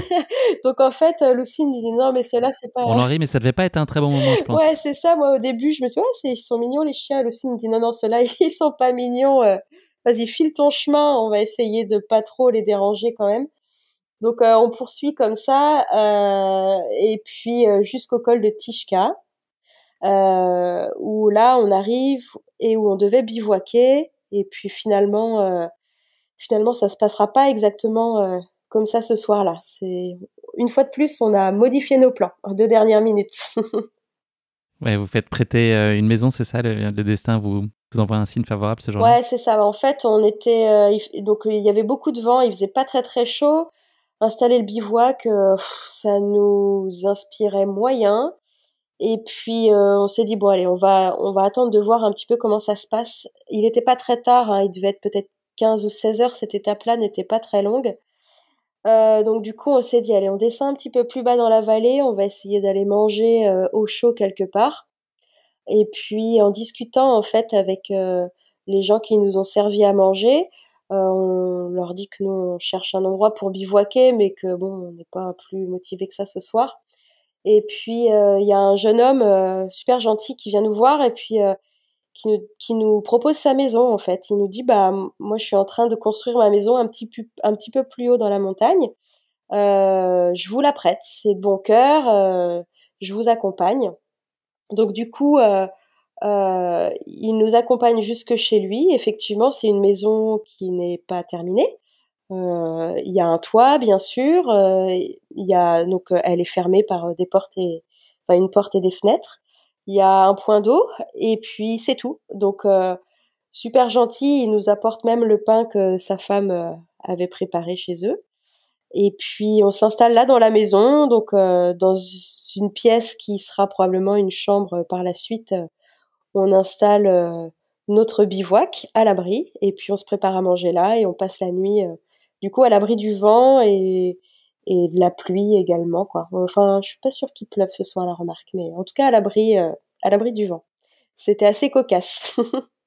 Donc en fait, Lucine dit non, mais cela là c'est pas. On en rit, mais ça devait pas être un très bon moment, je pense. Ouais, c'est ça. Moi, au début, je me suis dit, ah, ils sont mignons les chiens. Lucine dit non, non, ceux-là, ils sont pas mignons. Vas-y, file ton chemin. On va essayer de pas trop les déranger quand même. Donc euh, on poursuit comme ça euh, et puis euh, jusqu'au col de Tishka où là on arrive et où on devait bivouaquer et puis finalement finalement ça se passera pas exactement comme ça ce soir-là. une fois de plus on a modifié nos plans en deux dernières minutes. ouais, vous faites prêter une maison, c'est ça le, destin vous vous envoie un signe favorable ce jour-là Ouais, c'est ça. En fait, donc il y avait beaucoup de vent, il faisait pas très très chaud installer le bivouac, euh, ça nous inspirait moyen. Et puis euh, on s'est dit bon allez on va on va attendre de voir un petit peu comment ça se passe. Il n'était pas très tard, hein, il devait être peut-être 15 ou 16 heures. Cette étape-là n'était pas très longue. Euh, donc du coup on s'est dit allez on descend un petit peu plus bas dans la vallée, on va essayer d'aller manger au chaud quelque part. Et puis en discutant en fait avec les gens qui nous ont servi à manger, euh, on leur dit que nous, on cherche un endroit pour bivouaquer, mais que bon, on n'est pas plus motivé que ça ce soir. Et puis, euh, il y a un jeune homme euh, super gentil qui vient nous voir et puis qui nous, propose sa maison en fait. Il nous dit bah moi je suis en train de construire ma maison un petit peu plus haut dans la montagne. je vous la prête, c'est de bon cœur, je vous accompagne. Donc du coup, euh, il nous accompagne jusque chez lui. Effectivement, c'est une maison qui n'est pas terminée. Euh, il y a un toit, bien sûr. Euh, il y a donc elle est fermée par des portes et enfin, une porte et des fenêtres. Il y a un point d'eau et puis c'est tout. Donc super gentil, il nous apporte même le pain que sa femme avait préparé chez eux. Et puis on s'installe là dans la maison, donc dans une pièce qui sera probablement une chambre par la suite on installe euh, notre bivouac à l'abri et puis on se prépare à manger là et on passe la nuit euh, du coup à l'abri du vent et, de la pluie également quoi. Enfin, je suis pas sûre qu'il pleuve ce soir la remarque, mais en tout cas à l'abri euh, à l'abri du vent. C'était assez cocasse.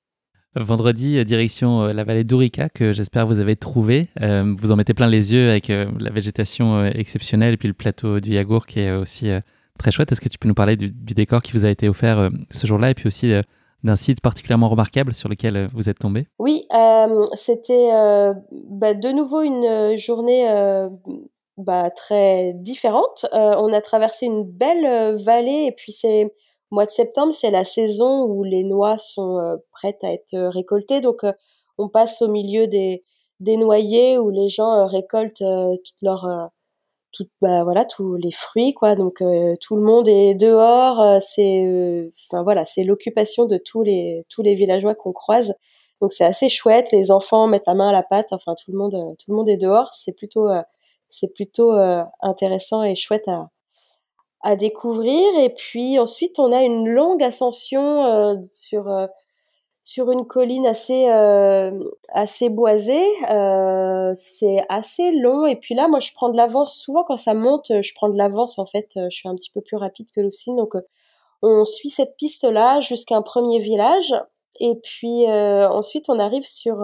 Vendredi, direction la vallée d'Ourika que j'espère vous avez trouvé. vous en mettez plein les yeux avec la végétation exceptionnelle et puis le plateau du Yagour qui est aussi Très chouette. Est-ce que tu peux nous parler du, décor qui vous a été offert euh, ce jour-là et puis aussi euh, d'un site particulièrement remarquable sur lequel euh, vous êtes tombé Oui, c'était bah, de nouveau une journée bah, très différente. on a traversé une belle vallée et puis c'est mois de septembre, c'est la saison où les noix sont prêtes à être récoltées. Donc on passe au milieu des, des noyers où les gens récoltent toutes leurs tout, bah, voilà, tous les fruits, quoi. Donc euh, tout le monde est dehors. Euh, c'est, euh, enfin voilà, c'est l'occupation de tous les tous les villageois qu'on croise. Donc c'est assez chouette. Les enfants mettent la main à la pâte. Enfin tout le monde, tout le monde est dehors. C'est plutôt c'est plutôt intéressant et chouette à à découvrir. Et puis ensuite on a une longue ascension sur sur une colline assez euh, assez boisée. Euh, c'est assez long. Et puis là, moi, je prends de l'avance. Souvent, quand ça monte, je prends de l'avance. En fait, euh, je suis un petit peu plus rapide que Lucine. Donc, on suit cette piste-là jusqu'à un premier village. Et puis ensuite, on arrive sur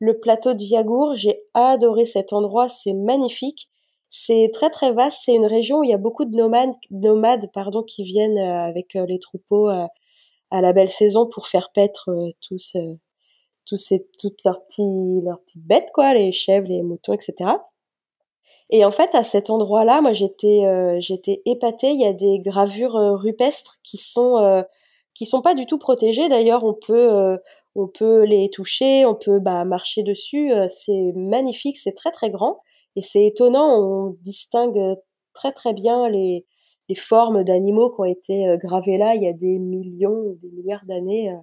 le plateau de Viagour. J'ai adoré cet endroit. C'est magnifique. C'est très très vaste. C'est une région où il y a beaucoup de nomades, nomades pardon, qui viennent avec les troupeaux la belle saison pour faire paître euh, tous, euh, tous ces, toutes leurs, petits, leurs petites bêtes, quoi, les chèvres, les moutons, etc. Et en fait, à cet endroit-là, moi, j'étais, euh, j'étais épatée. Il y a des gravures rupestres qui sont, qui sont pas du tout protégées. D'ailleurs, on peut, on peut les toucher, on peut bah, marcher dessus. C'est magnifique, c'est très très grand et c'est étonnant. On distingue très très bien les, les formes d'animaux qui ont été euh, gravées là il y a des millions des milliards d'années. Euh,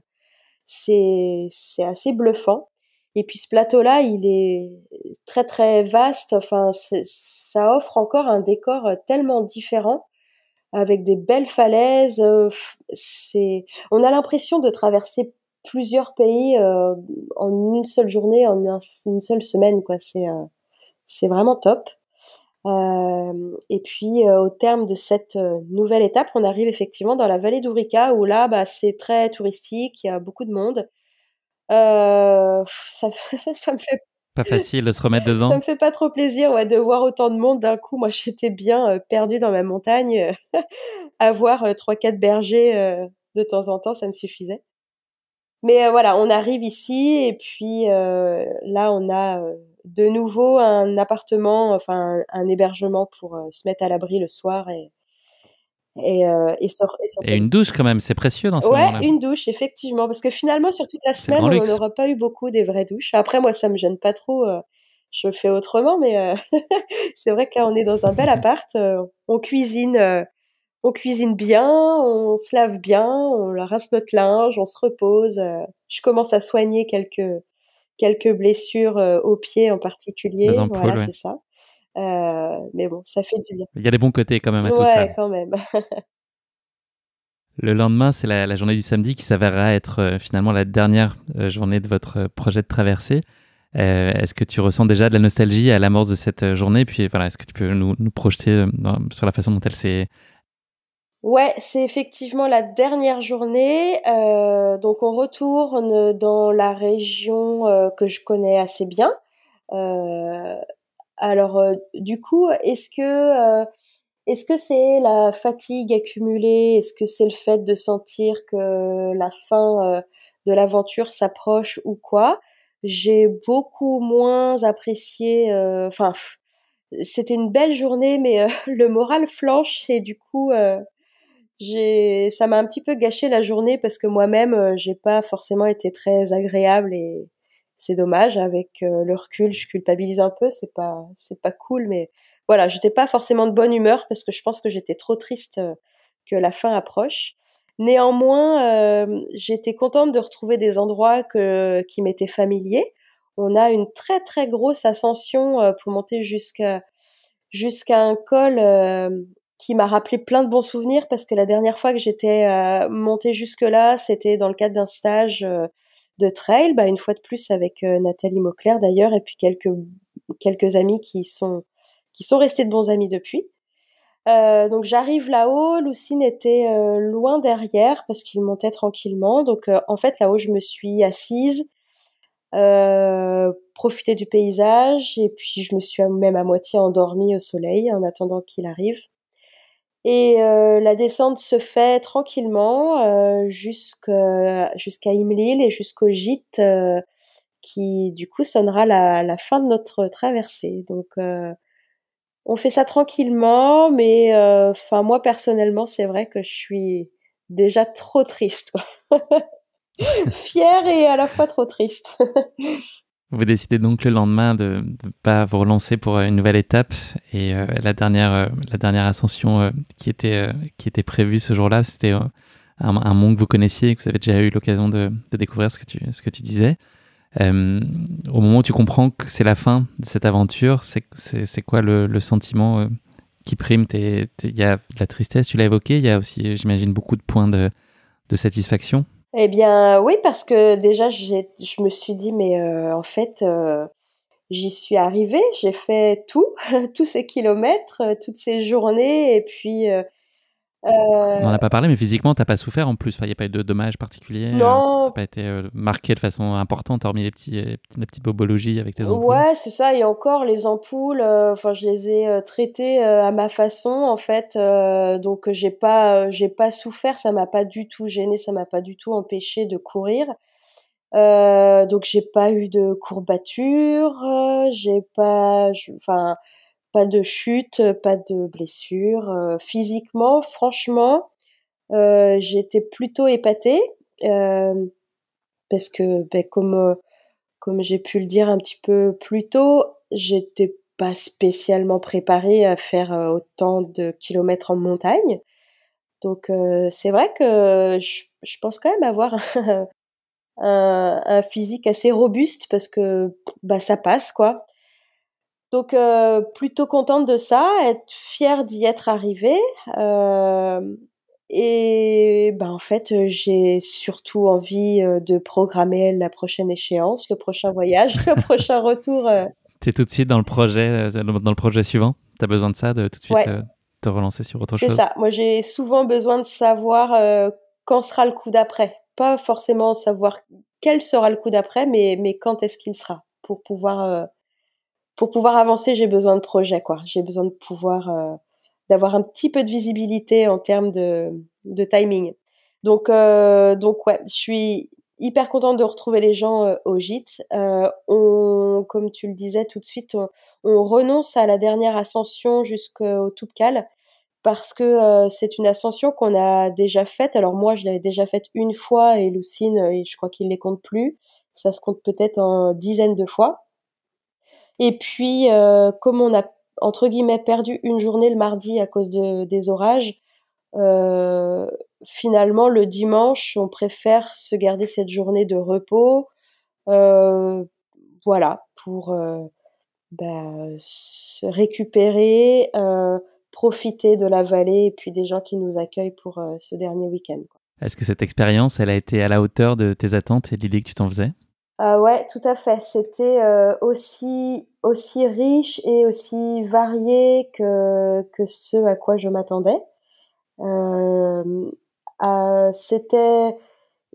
c'est assez bluffant. Et puis ce plateau-là, il est très très vaste. Enfin, ça offre encore un décor euh, tellement différent, avec des belles falaises. C'est, on a l'impression de traverser plusieurs pays en une seule journée, en une seule semaine. Quoi, c'est c'est vraiment top. Euh, et puis euh, au terme de cette euh, nouvelle étape, on arrive effectivement dans la vallée d'Ourica où là, bah, c'est très touristique, il y a beaucoup de monde. ça, ça me fait pas facile de se remettre dedans. ça me fait pas trop plaisir ouais, de voir autant de monde d'un coup. Moi, j'étais bien perdue dans ma montagne. Avoir trois quatre bergers de temps en temps, ça me suffisait. Mais voilà, on arrive ici et puis là, on a de nouveau un appartement, enfin un, hébergement pour euh, se mettre à l'abri le soir et, et, euh, et, et, une douche quand même, c'est précieux dans ce moment-là. une douche effectivement, parce que finalement sur toute la semaine on n'aura pas eu beaucoup des vraies douches. Après moi ça me gêne pas trop, euh, je fais autrement, mais c'est vrai que là on est dans un bel appart, on cuisine, on cuisine bien, on se lave bien, on rase notre linge, on se repose. je commence à soigner quelques quelques blessures euh, au pied en particulier. voilà, c'est ça. Euh, mais bon, ça fait du bien. Il y a des bons côtés quand même à tout ça. quand même. Le lendemain, c'est la, journée du samedi qui s'avérera être euh, finalement la dernière journée de votre projet de traversée. est-ce que tu ressens déjà de la nostalgie à l'amorce de cette journée Puis voilà, est-ce que tu peux nous, nous projeter sur la façon dont elle s'est Ouais, c'est effectivement la dernière journée. Euh, donc on retourne dans la région euh, que je connais assez bien. Euh, alors euh, du coup, est-ce que est-ce que c'est la fatigue accumulée Est-ce que c'est le fait de sentir que la fin de l'aventure s'approche ou quoi J'ai beaucoup moins apprécié. Enfin, c'était une belle journée, mais le moral flanche et du coup j'ai, ça m'a un petit peu gâché la journée parce que moi-même, euh, j'ai pas forcément été très agréable et c'est dommage. Avec euh, le recul, je culpabilise un peu. C'est pas, c'est pas cool, mais voilà, j'étais pas forcément de bonne humeur parce que je pense que j'étais trop triste euh, que la fin approche. Néanmoins, j'étais contente de retrouver des endroits que, qui m'étaient familiers. On a une très très grosse ascension pour monter jusqu'à jusqu'à un col qui m'a rappelé plein de bons souvenirs parce que la dernière fois que j'étais euh, montée jusque-là, c'était dans le cadre d'un stage euh, de trail, bah, une fois de plus avec euh, Nathalie mauclerc d'ailleurs, et puis quelques, quelques amis qui sont, qui sont restés de bons amis depuis. donc j'arrive là-haut, Lucine était loin derrière parce qu'il montait tranquillement. Donc en fait là-haut je me suis assise, profité du paysage et puis je me suis même à moitié endormie au soleil en attendant qu'il arrive. Et euh, la descente se fait tranquillement euh, jusqu'à Imlil et jusqu'au gîte euh, qui du coup sonnera la, la, fin de notre traversée. Donc on fait ça tranquillement, mais enfin moi personnellement c'est vrai que je suis déjà trop triste, fière et à la fois trop triste. Vous décidez donc le lendemain de ne pas vous relancer pour euh, une nouvelle étape. Et euh, la, dernière, euh, la dernière ascension qui, était, qui était prévue ce jour-là, c'était un, un, mont que vous connaissiez et que vous avez déjà eu l'occasion de, découvrir ce que tu, ce que tu disais. au moment où tu comprends que c'est la fin de cette aventure, c'est quoi le, le sentiment qui prime Il y a de la tristesse, tu l'as évoqué, il y a aussi, j'imagine, beaucoup de points de, de satisfaction eh bien, oui, parce que déjà, je me suis dit, mais euh, en fait, euh, j'y suis arrivée, j'ai fait tout, tous ces kilomètres, euh, toutes ces journées, et puis on n'en a euh, pas parlé, mais physiquement, t'as pas souffert en plus. Il enfin, n'y a pas eu de dommages particuliers. Euh, non. T'as pas été euh, marqué de façon importante, hormis les, petits, bobologies avec tes ampoules. Ouais, c'est ça. Et encore, les ampoules, enfin, je les ai traitées à ma façon, en fait. donc, j'ai pas, j'ai pas souffert. Ça m'a pas du tout gêné. Ça m'a pas du tout empêché de courir. donc, j'ai pas eu de courbatures. j'ai pas, enfin pas de chute, euh, pas de blessure. Euh, physiquement, franchement, euh, j'étais plutôt épatée parce que, ben, comme comme j'ai pu le dire un petit peu plus tôt, j'étais pas spécialement préparée à faire autant de kilomètres en montagne. Donc c'est vrai que je, pense quand même avoir un, un, physique assez robuste parce que bah ça passe quoi. Donc euh, plutôt contente de ça, être fière d'y être arrivée. Euh, et ben en fait, j'ai surtout envie euh, de programmer la prochaine échéance, le prochain voyage, le prochain retour. Tu es tout de suite dans le projet, dans le projet suivant. Tu as besoin de ça, de tout de suite te relancer sur autre chose. C'est ça. Moi, j'ai souvent besoin de savoir quand sera le coup d'après. Pas forcément savoir quel sera le coup d'après, mais, mais quand est-ce qu'il sera pour pouvoir pour pouvoir avancer, j'ai besoin de projets, quoi. J'ai besoin de pouvoir euh, d'avoir un petit peu de visibilité en termes de, timing. Donc, euh, donc ouais, je suis hyper contente de retrouver les gens euh, au gîte. on, comme tu le disais tout de suite, on, renonce à la dernière ascension jusqu'au Toubkal parce que c'est une ascension qu'on a déjà faite. Alors moi, je l'avais déjà faite une fois et Lucine, je crois qu'il les compte plus. Ça se compte peut-être en dizaines de fois. Et puis, euh, comme on a entre guillemets perdu une journée le mardi à cause des orages, euh, finalement le dimanche on préfère se garder cette journée de repos, euh, voilà pour bah, se récupérer, profiter de la vallée et puis des gens qui nous accueillent pour ce dernier week-end. Est-ce que cette expérience, elle a été à la hauteur de tes attentes et de l'idée que tu t'en faisais euh, ouais, tout à fait. C'était euh, aussi aussi riche et aussi varié que que ce à quoi je m'attendais. Euh, euh, c'était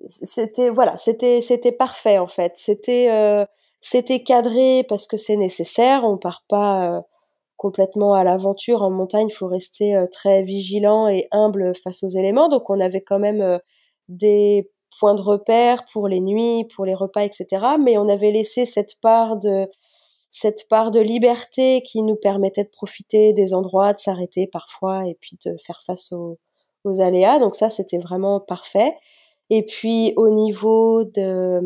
c'était voilà, c'était c'était parfait en fait. C'était c'était cadré parce que c'est nécessaire. On part pas complètement à l'aventure en montagne. Il faut rester très vigilant et humble face aux éléments. Donc on avait quand même des point de repère pour les nuits, pour les repas, etc. Mais on avait laissé cette part de cette part de liberté qui nous permettait de profiter des endroits, de s'arrêter parfois et puis de faire face aux, aléas. Donc ça, c'était vraiment parfait. Et puis au niveau de,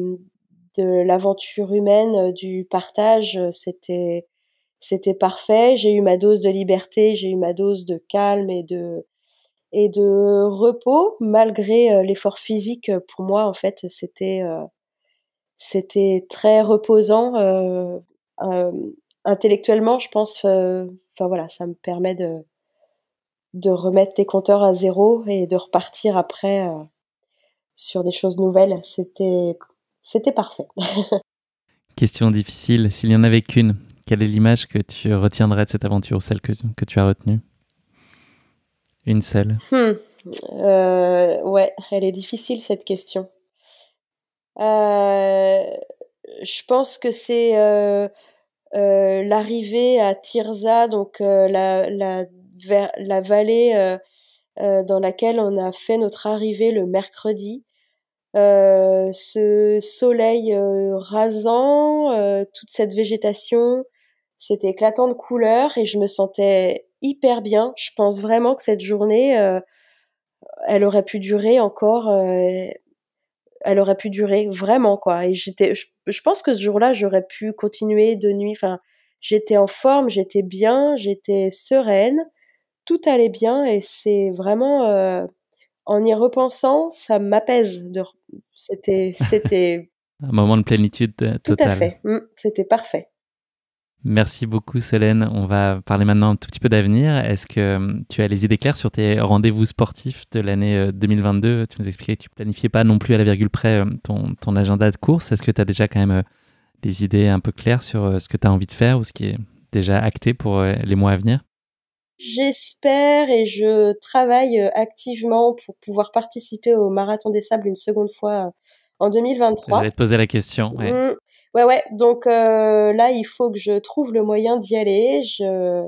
de l'aventure humaine, euh, du partage, euh, c'était c'était parfait. J'ai eu ma dose de liberté, j'ai eu ma dose de calme et de et de repos malgré euh, l'effort physique. Euh, pour moi, en fait, c'était euh, c'était très reposant intellectuellement. Je pense, enfin voilà, ça me permet de de remettre les compteurs à zéro et de repartir après sur des choses nouvelles. C'était c'était parfait. Question difficile, s'il y en avait qu'une, quelle est l'image que tu retiendrais de cette aventure, celle que, que tu as retenue une selle hmm. euh, Ouais, elle est difficile cette question. Euh, je pense que c'est euh, l'arrivée à Tirza, donc la, la, la vallée dans laquelle on a fait notre arrivée le mercredi. ce soleil rasant, toute cette végétation, c'était éclatant de couleurs et je me sentais hyper bien. Je pense vraiment que cette journée, euh, elle aurait pu durer encore. Euh, elle aurait pu durer vraiment quoi. Et j'étais, je, pense que ce jour-là, j'aurais pu continuer de nuit. Enfin, j'étais en forme, j'étais bien, j'étais sereine, tout allait bien. Et c'est vraiment, euh, en y repensant, ça m'apaise. C'était, c'était un moment de plénitude totale. Tout à fait. Mmh, c'était parfait. Merci beaucoup Solène. On va parler maintenant un tout petit peu d'avenir. Est-ce que hum, tu as les idées claires sur tes rendez-vous sportifs de l'année 2022 euh, Tu nous expliquais que tu planifiais pas non plus à la virgule près hum, ton, ton agenda de course. Est-ce que tu as déjà quand même euh, des idées un peu claires sur euh, ce que tu as envie de faire ou ce qui est déjà acté pour les mois à venir J'espère et je travaille activement pour pouvoir participer au Marathon des Sables une seconde fois en 2023. J'allais te poser la question. Ouais. Mmh. Ouais, ouais. Donc euh, là, il faut que je trouve le moyen d'y aller. Je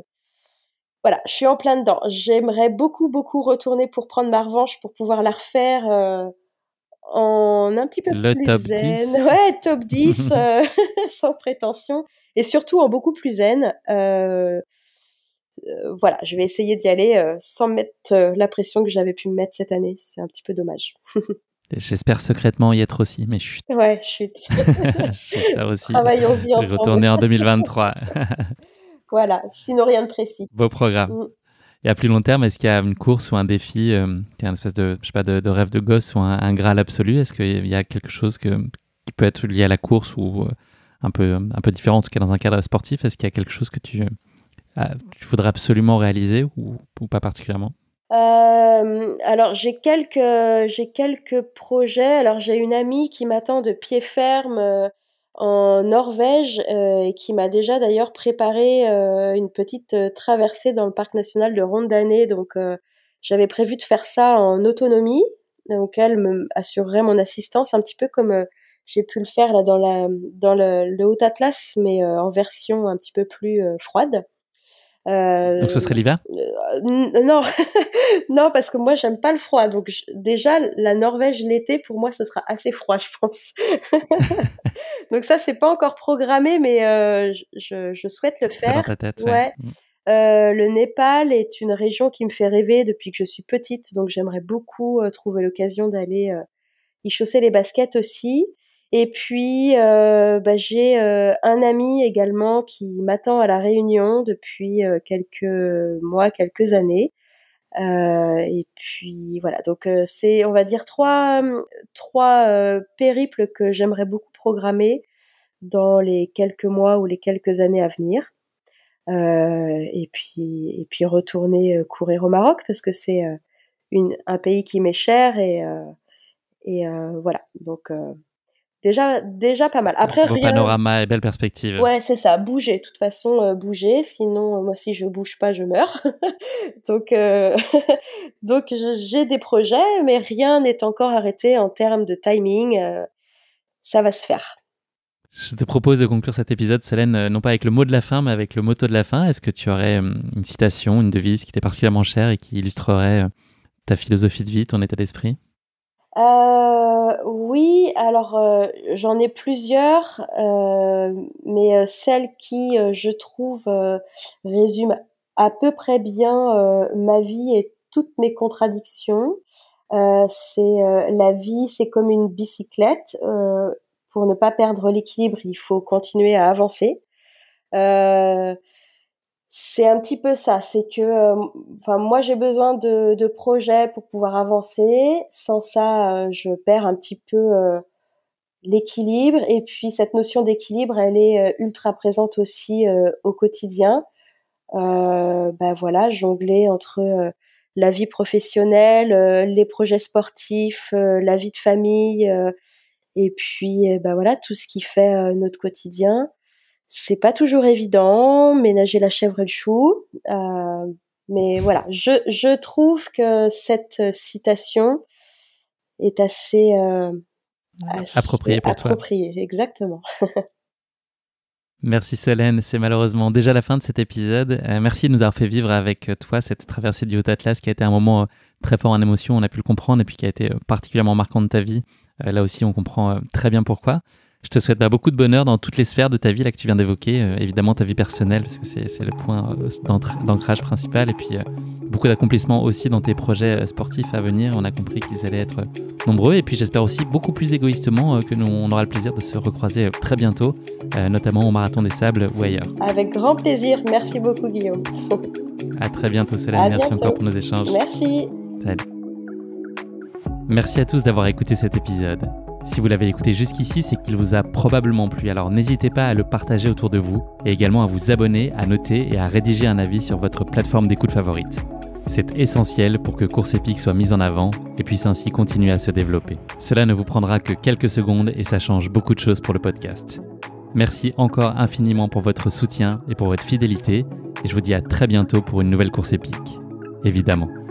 voilà, je suis en plein dedans. J'aimerais beaucoup, beaucoup retourner pour prendre ma revanche, pour pouvoir la refaire euh, en un petit peu plus zen. Ouais, top 10, euh, sans prétention, et surtout en beaucoup plus zen. voilà, je vais essayer d'y aller sans mettre la pression que j'avais pu me mettre cette année. C'est un petit peu dommage. J'espère secrètement y être aussi, mais chut. Ouais, chut. J'espère aussi. Travaillons-y ensemble. Retourner en 2023. voilà, sinon rien de précis. Vos programmes. Mm. Et à plus long terme, est-ce qu'il y a une course ou un défi, euh, est un espèce de, je sais pas, de, rêve de gosse ou un, un graal absolu Est-ce qu'il y a quelque chose qui peut être lié à la course ou euh, un peu, un peu différent, en tout cas dans un cadre sportif Est-ce qu'il y a quelque chose que tu, euh, ah, tu voudrais absolument réaliser ou pas particulièrement euh, alors j'ai quelques j'ai quelques projets. Alors j'ai une amie qui m'attend de pied ferme euh, en Norvège euh, et qui m'a déjà d'ailleurs préparé euh, une petite traversée dans le parc national de Rondane. Donc j'avais prévu de faire ça en autonomie. Donc elle me assurerait mon assistance un petit peu comme j'ai pu le faire là dans la dans le, le Haut Atlas, mais en version un petit peu plus froide. Euh, donc ce serait l'hiver euh, euh, Non, non parce que moi j'aime pas le froid. Donc déjà la Norvège l'été pour moi ce sera assez froid, je pense. donc ça c'est pas encore programmé, mais je, souhaite le faire. ouais. Mm. le Népal est une région qui me fait rêver depuis que je suis petite, donc j'aimerais beaucoup trouver l'occasion d'aller y chausser les baskets aussi. Et puis, euh, bah, j'ai euh, un ami également qui m'attend à la réunion depuis euh, quelques mois, quelques années. et puis voilà, donc c'est, on va dire, trois, trois périples que j'aimerais beaucoup programmer dans les quelques mois ou les quelques années à venir. et puis, et puis retourner courir au Maroc parce que c'est un pays qui m'est cher et, et voilà. Donc déjà déjà pas mal. Après, rien... panorama et belle perspective. Ouais, c'est ça. Bouger, de toute façon, euh, bouger. Sinon, euh, moi, si je bouge pas, je meurs. donc, euh, donc j'ai des projets, mais rien n'est encore arrêté en termes de timing. ça va se faire. Je te propose de conclure cet épisode, Solène, non pas avec le mot de la fin, mais avec le motto de la fin. Est-ce que tu aurais une citation, une devise qui t'est particulièrement chère et qui illustrerait ta philosophie de vie, ton état d'esprit euh, oui, alors euh, j'en ai plusieurs, euh, mais celle qui, je trouve, résume à peu près bien ma vie et toutes mes contradictions. c'est la vie, c'est comme une bicyclette. pour ne pas perdre l'équilibre, il faut continuer à avancer c'est un petit peu ça, c'est que, euh, enfin, moi j'ai besoin de, projets pour pouvoir avancer. Sans ça, euh, je perds un petit peu euh, l'équilibre. Et puis cette notion d'équilibre, elle est ultra présente aussi au quotidien. Euh, bah voilà, jongler entre la vie professionnelle, les projets sportifs, la vie de famille, et puis bah voilà tout ce qui fait notre quotidien. C'est pas toujours évident, ménager la chèvre et le chou. Euh, mais voilà, je, trouve que cette euh, citation est euh, assez, appropriée pour toi. exactement. Merci Solène, c'est malheureusement déjà la fin de cet épisode. merci de nous avoir fait vivre avec toi cette traversée du Haut Atlas qui a été un moment très fort en émotion, on a pu le comprendre, et puis qui a été particulièrement marquant de ta vie. Là aussi, on comprend très bien pourquoi. Je te souhaite bah, beaucoup de bonheur dans toutes les sphères de ta vie là, que tu viens d'évoquer. Euh, évidemment, ta vie personnelle, parce que c'est le point euh, d'ancrage principal. Et puis, euh, beaucoup d'accomplissements aussi dans tes projets sportifs à venir. On a compris qu'ils allaient être nombreux. Et puis, j'espère aussi beaucoup plus égoïstement que nous, on aura le plaisir de se recroiser très bientôt, notamment au Marathon des Sables ou ailleurs. Avec grand plaisir. Merci beaucoup, Guillaume. à très bientôt, Solène. Merci encore pour nos échanges. Merci. Salut. Merci à tous d'avoir écouté cet épisode. Si vous l'avez écouté jusqu'ici, c'est qu'il vous a probablement plu, alors n'hésitez pas à le partager autour de vous et également à vous abonner, à noter et à rédiger un avis sur votre plateforme d'écoute favorite. C'est essentiel pour que Course Épique soit mise en avant et puisse ainsi continuer à se développer. Cela ne vous prendra que quelques secondes et ça change beaucoup de choses pour le podcast. Merci encore infiniment pour votre soutien et pour votre fidélité et je vous dis à très bientôt pour une nouvelle course épique. Évidemment.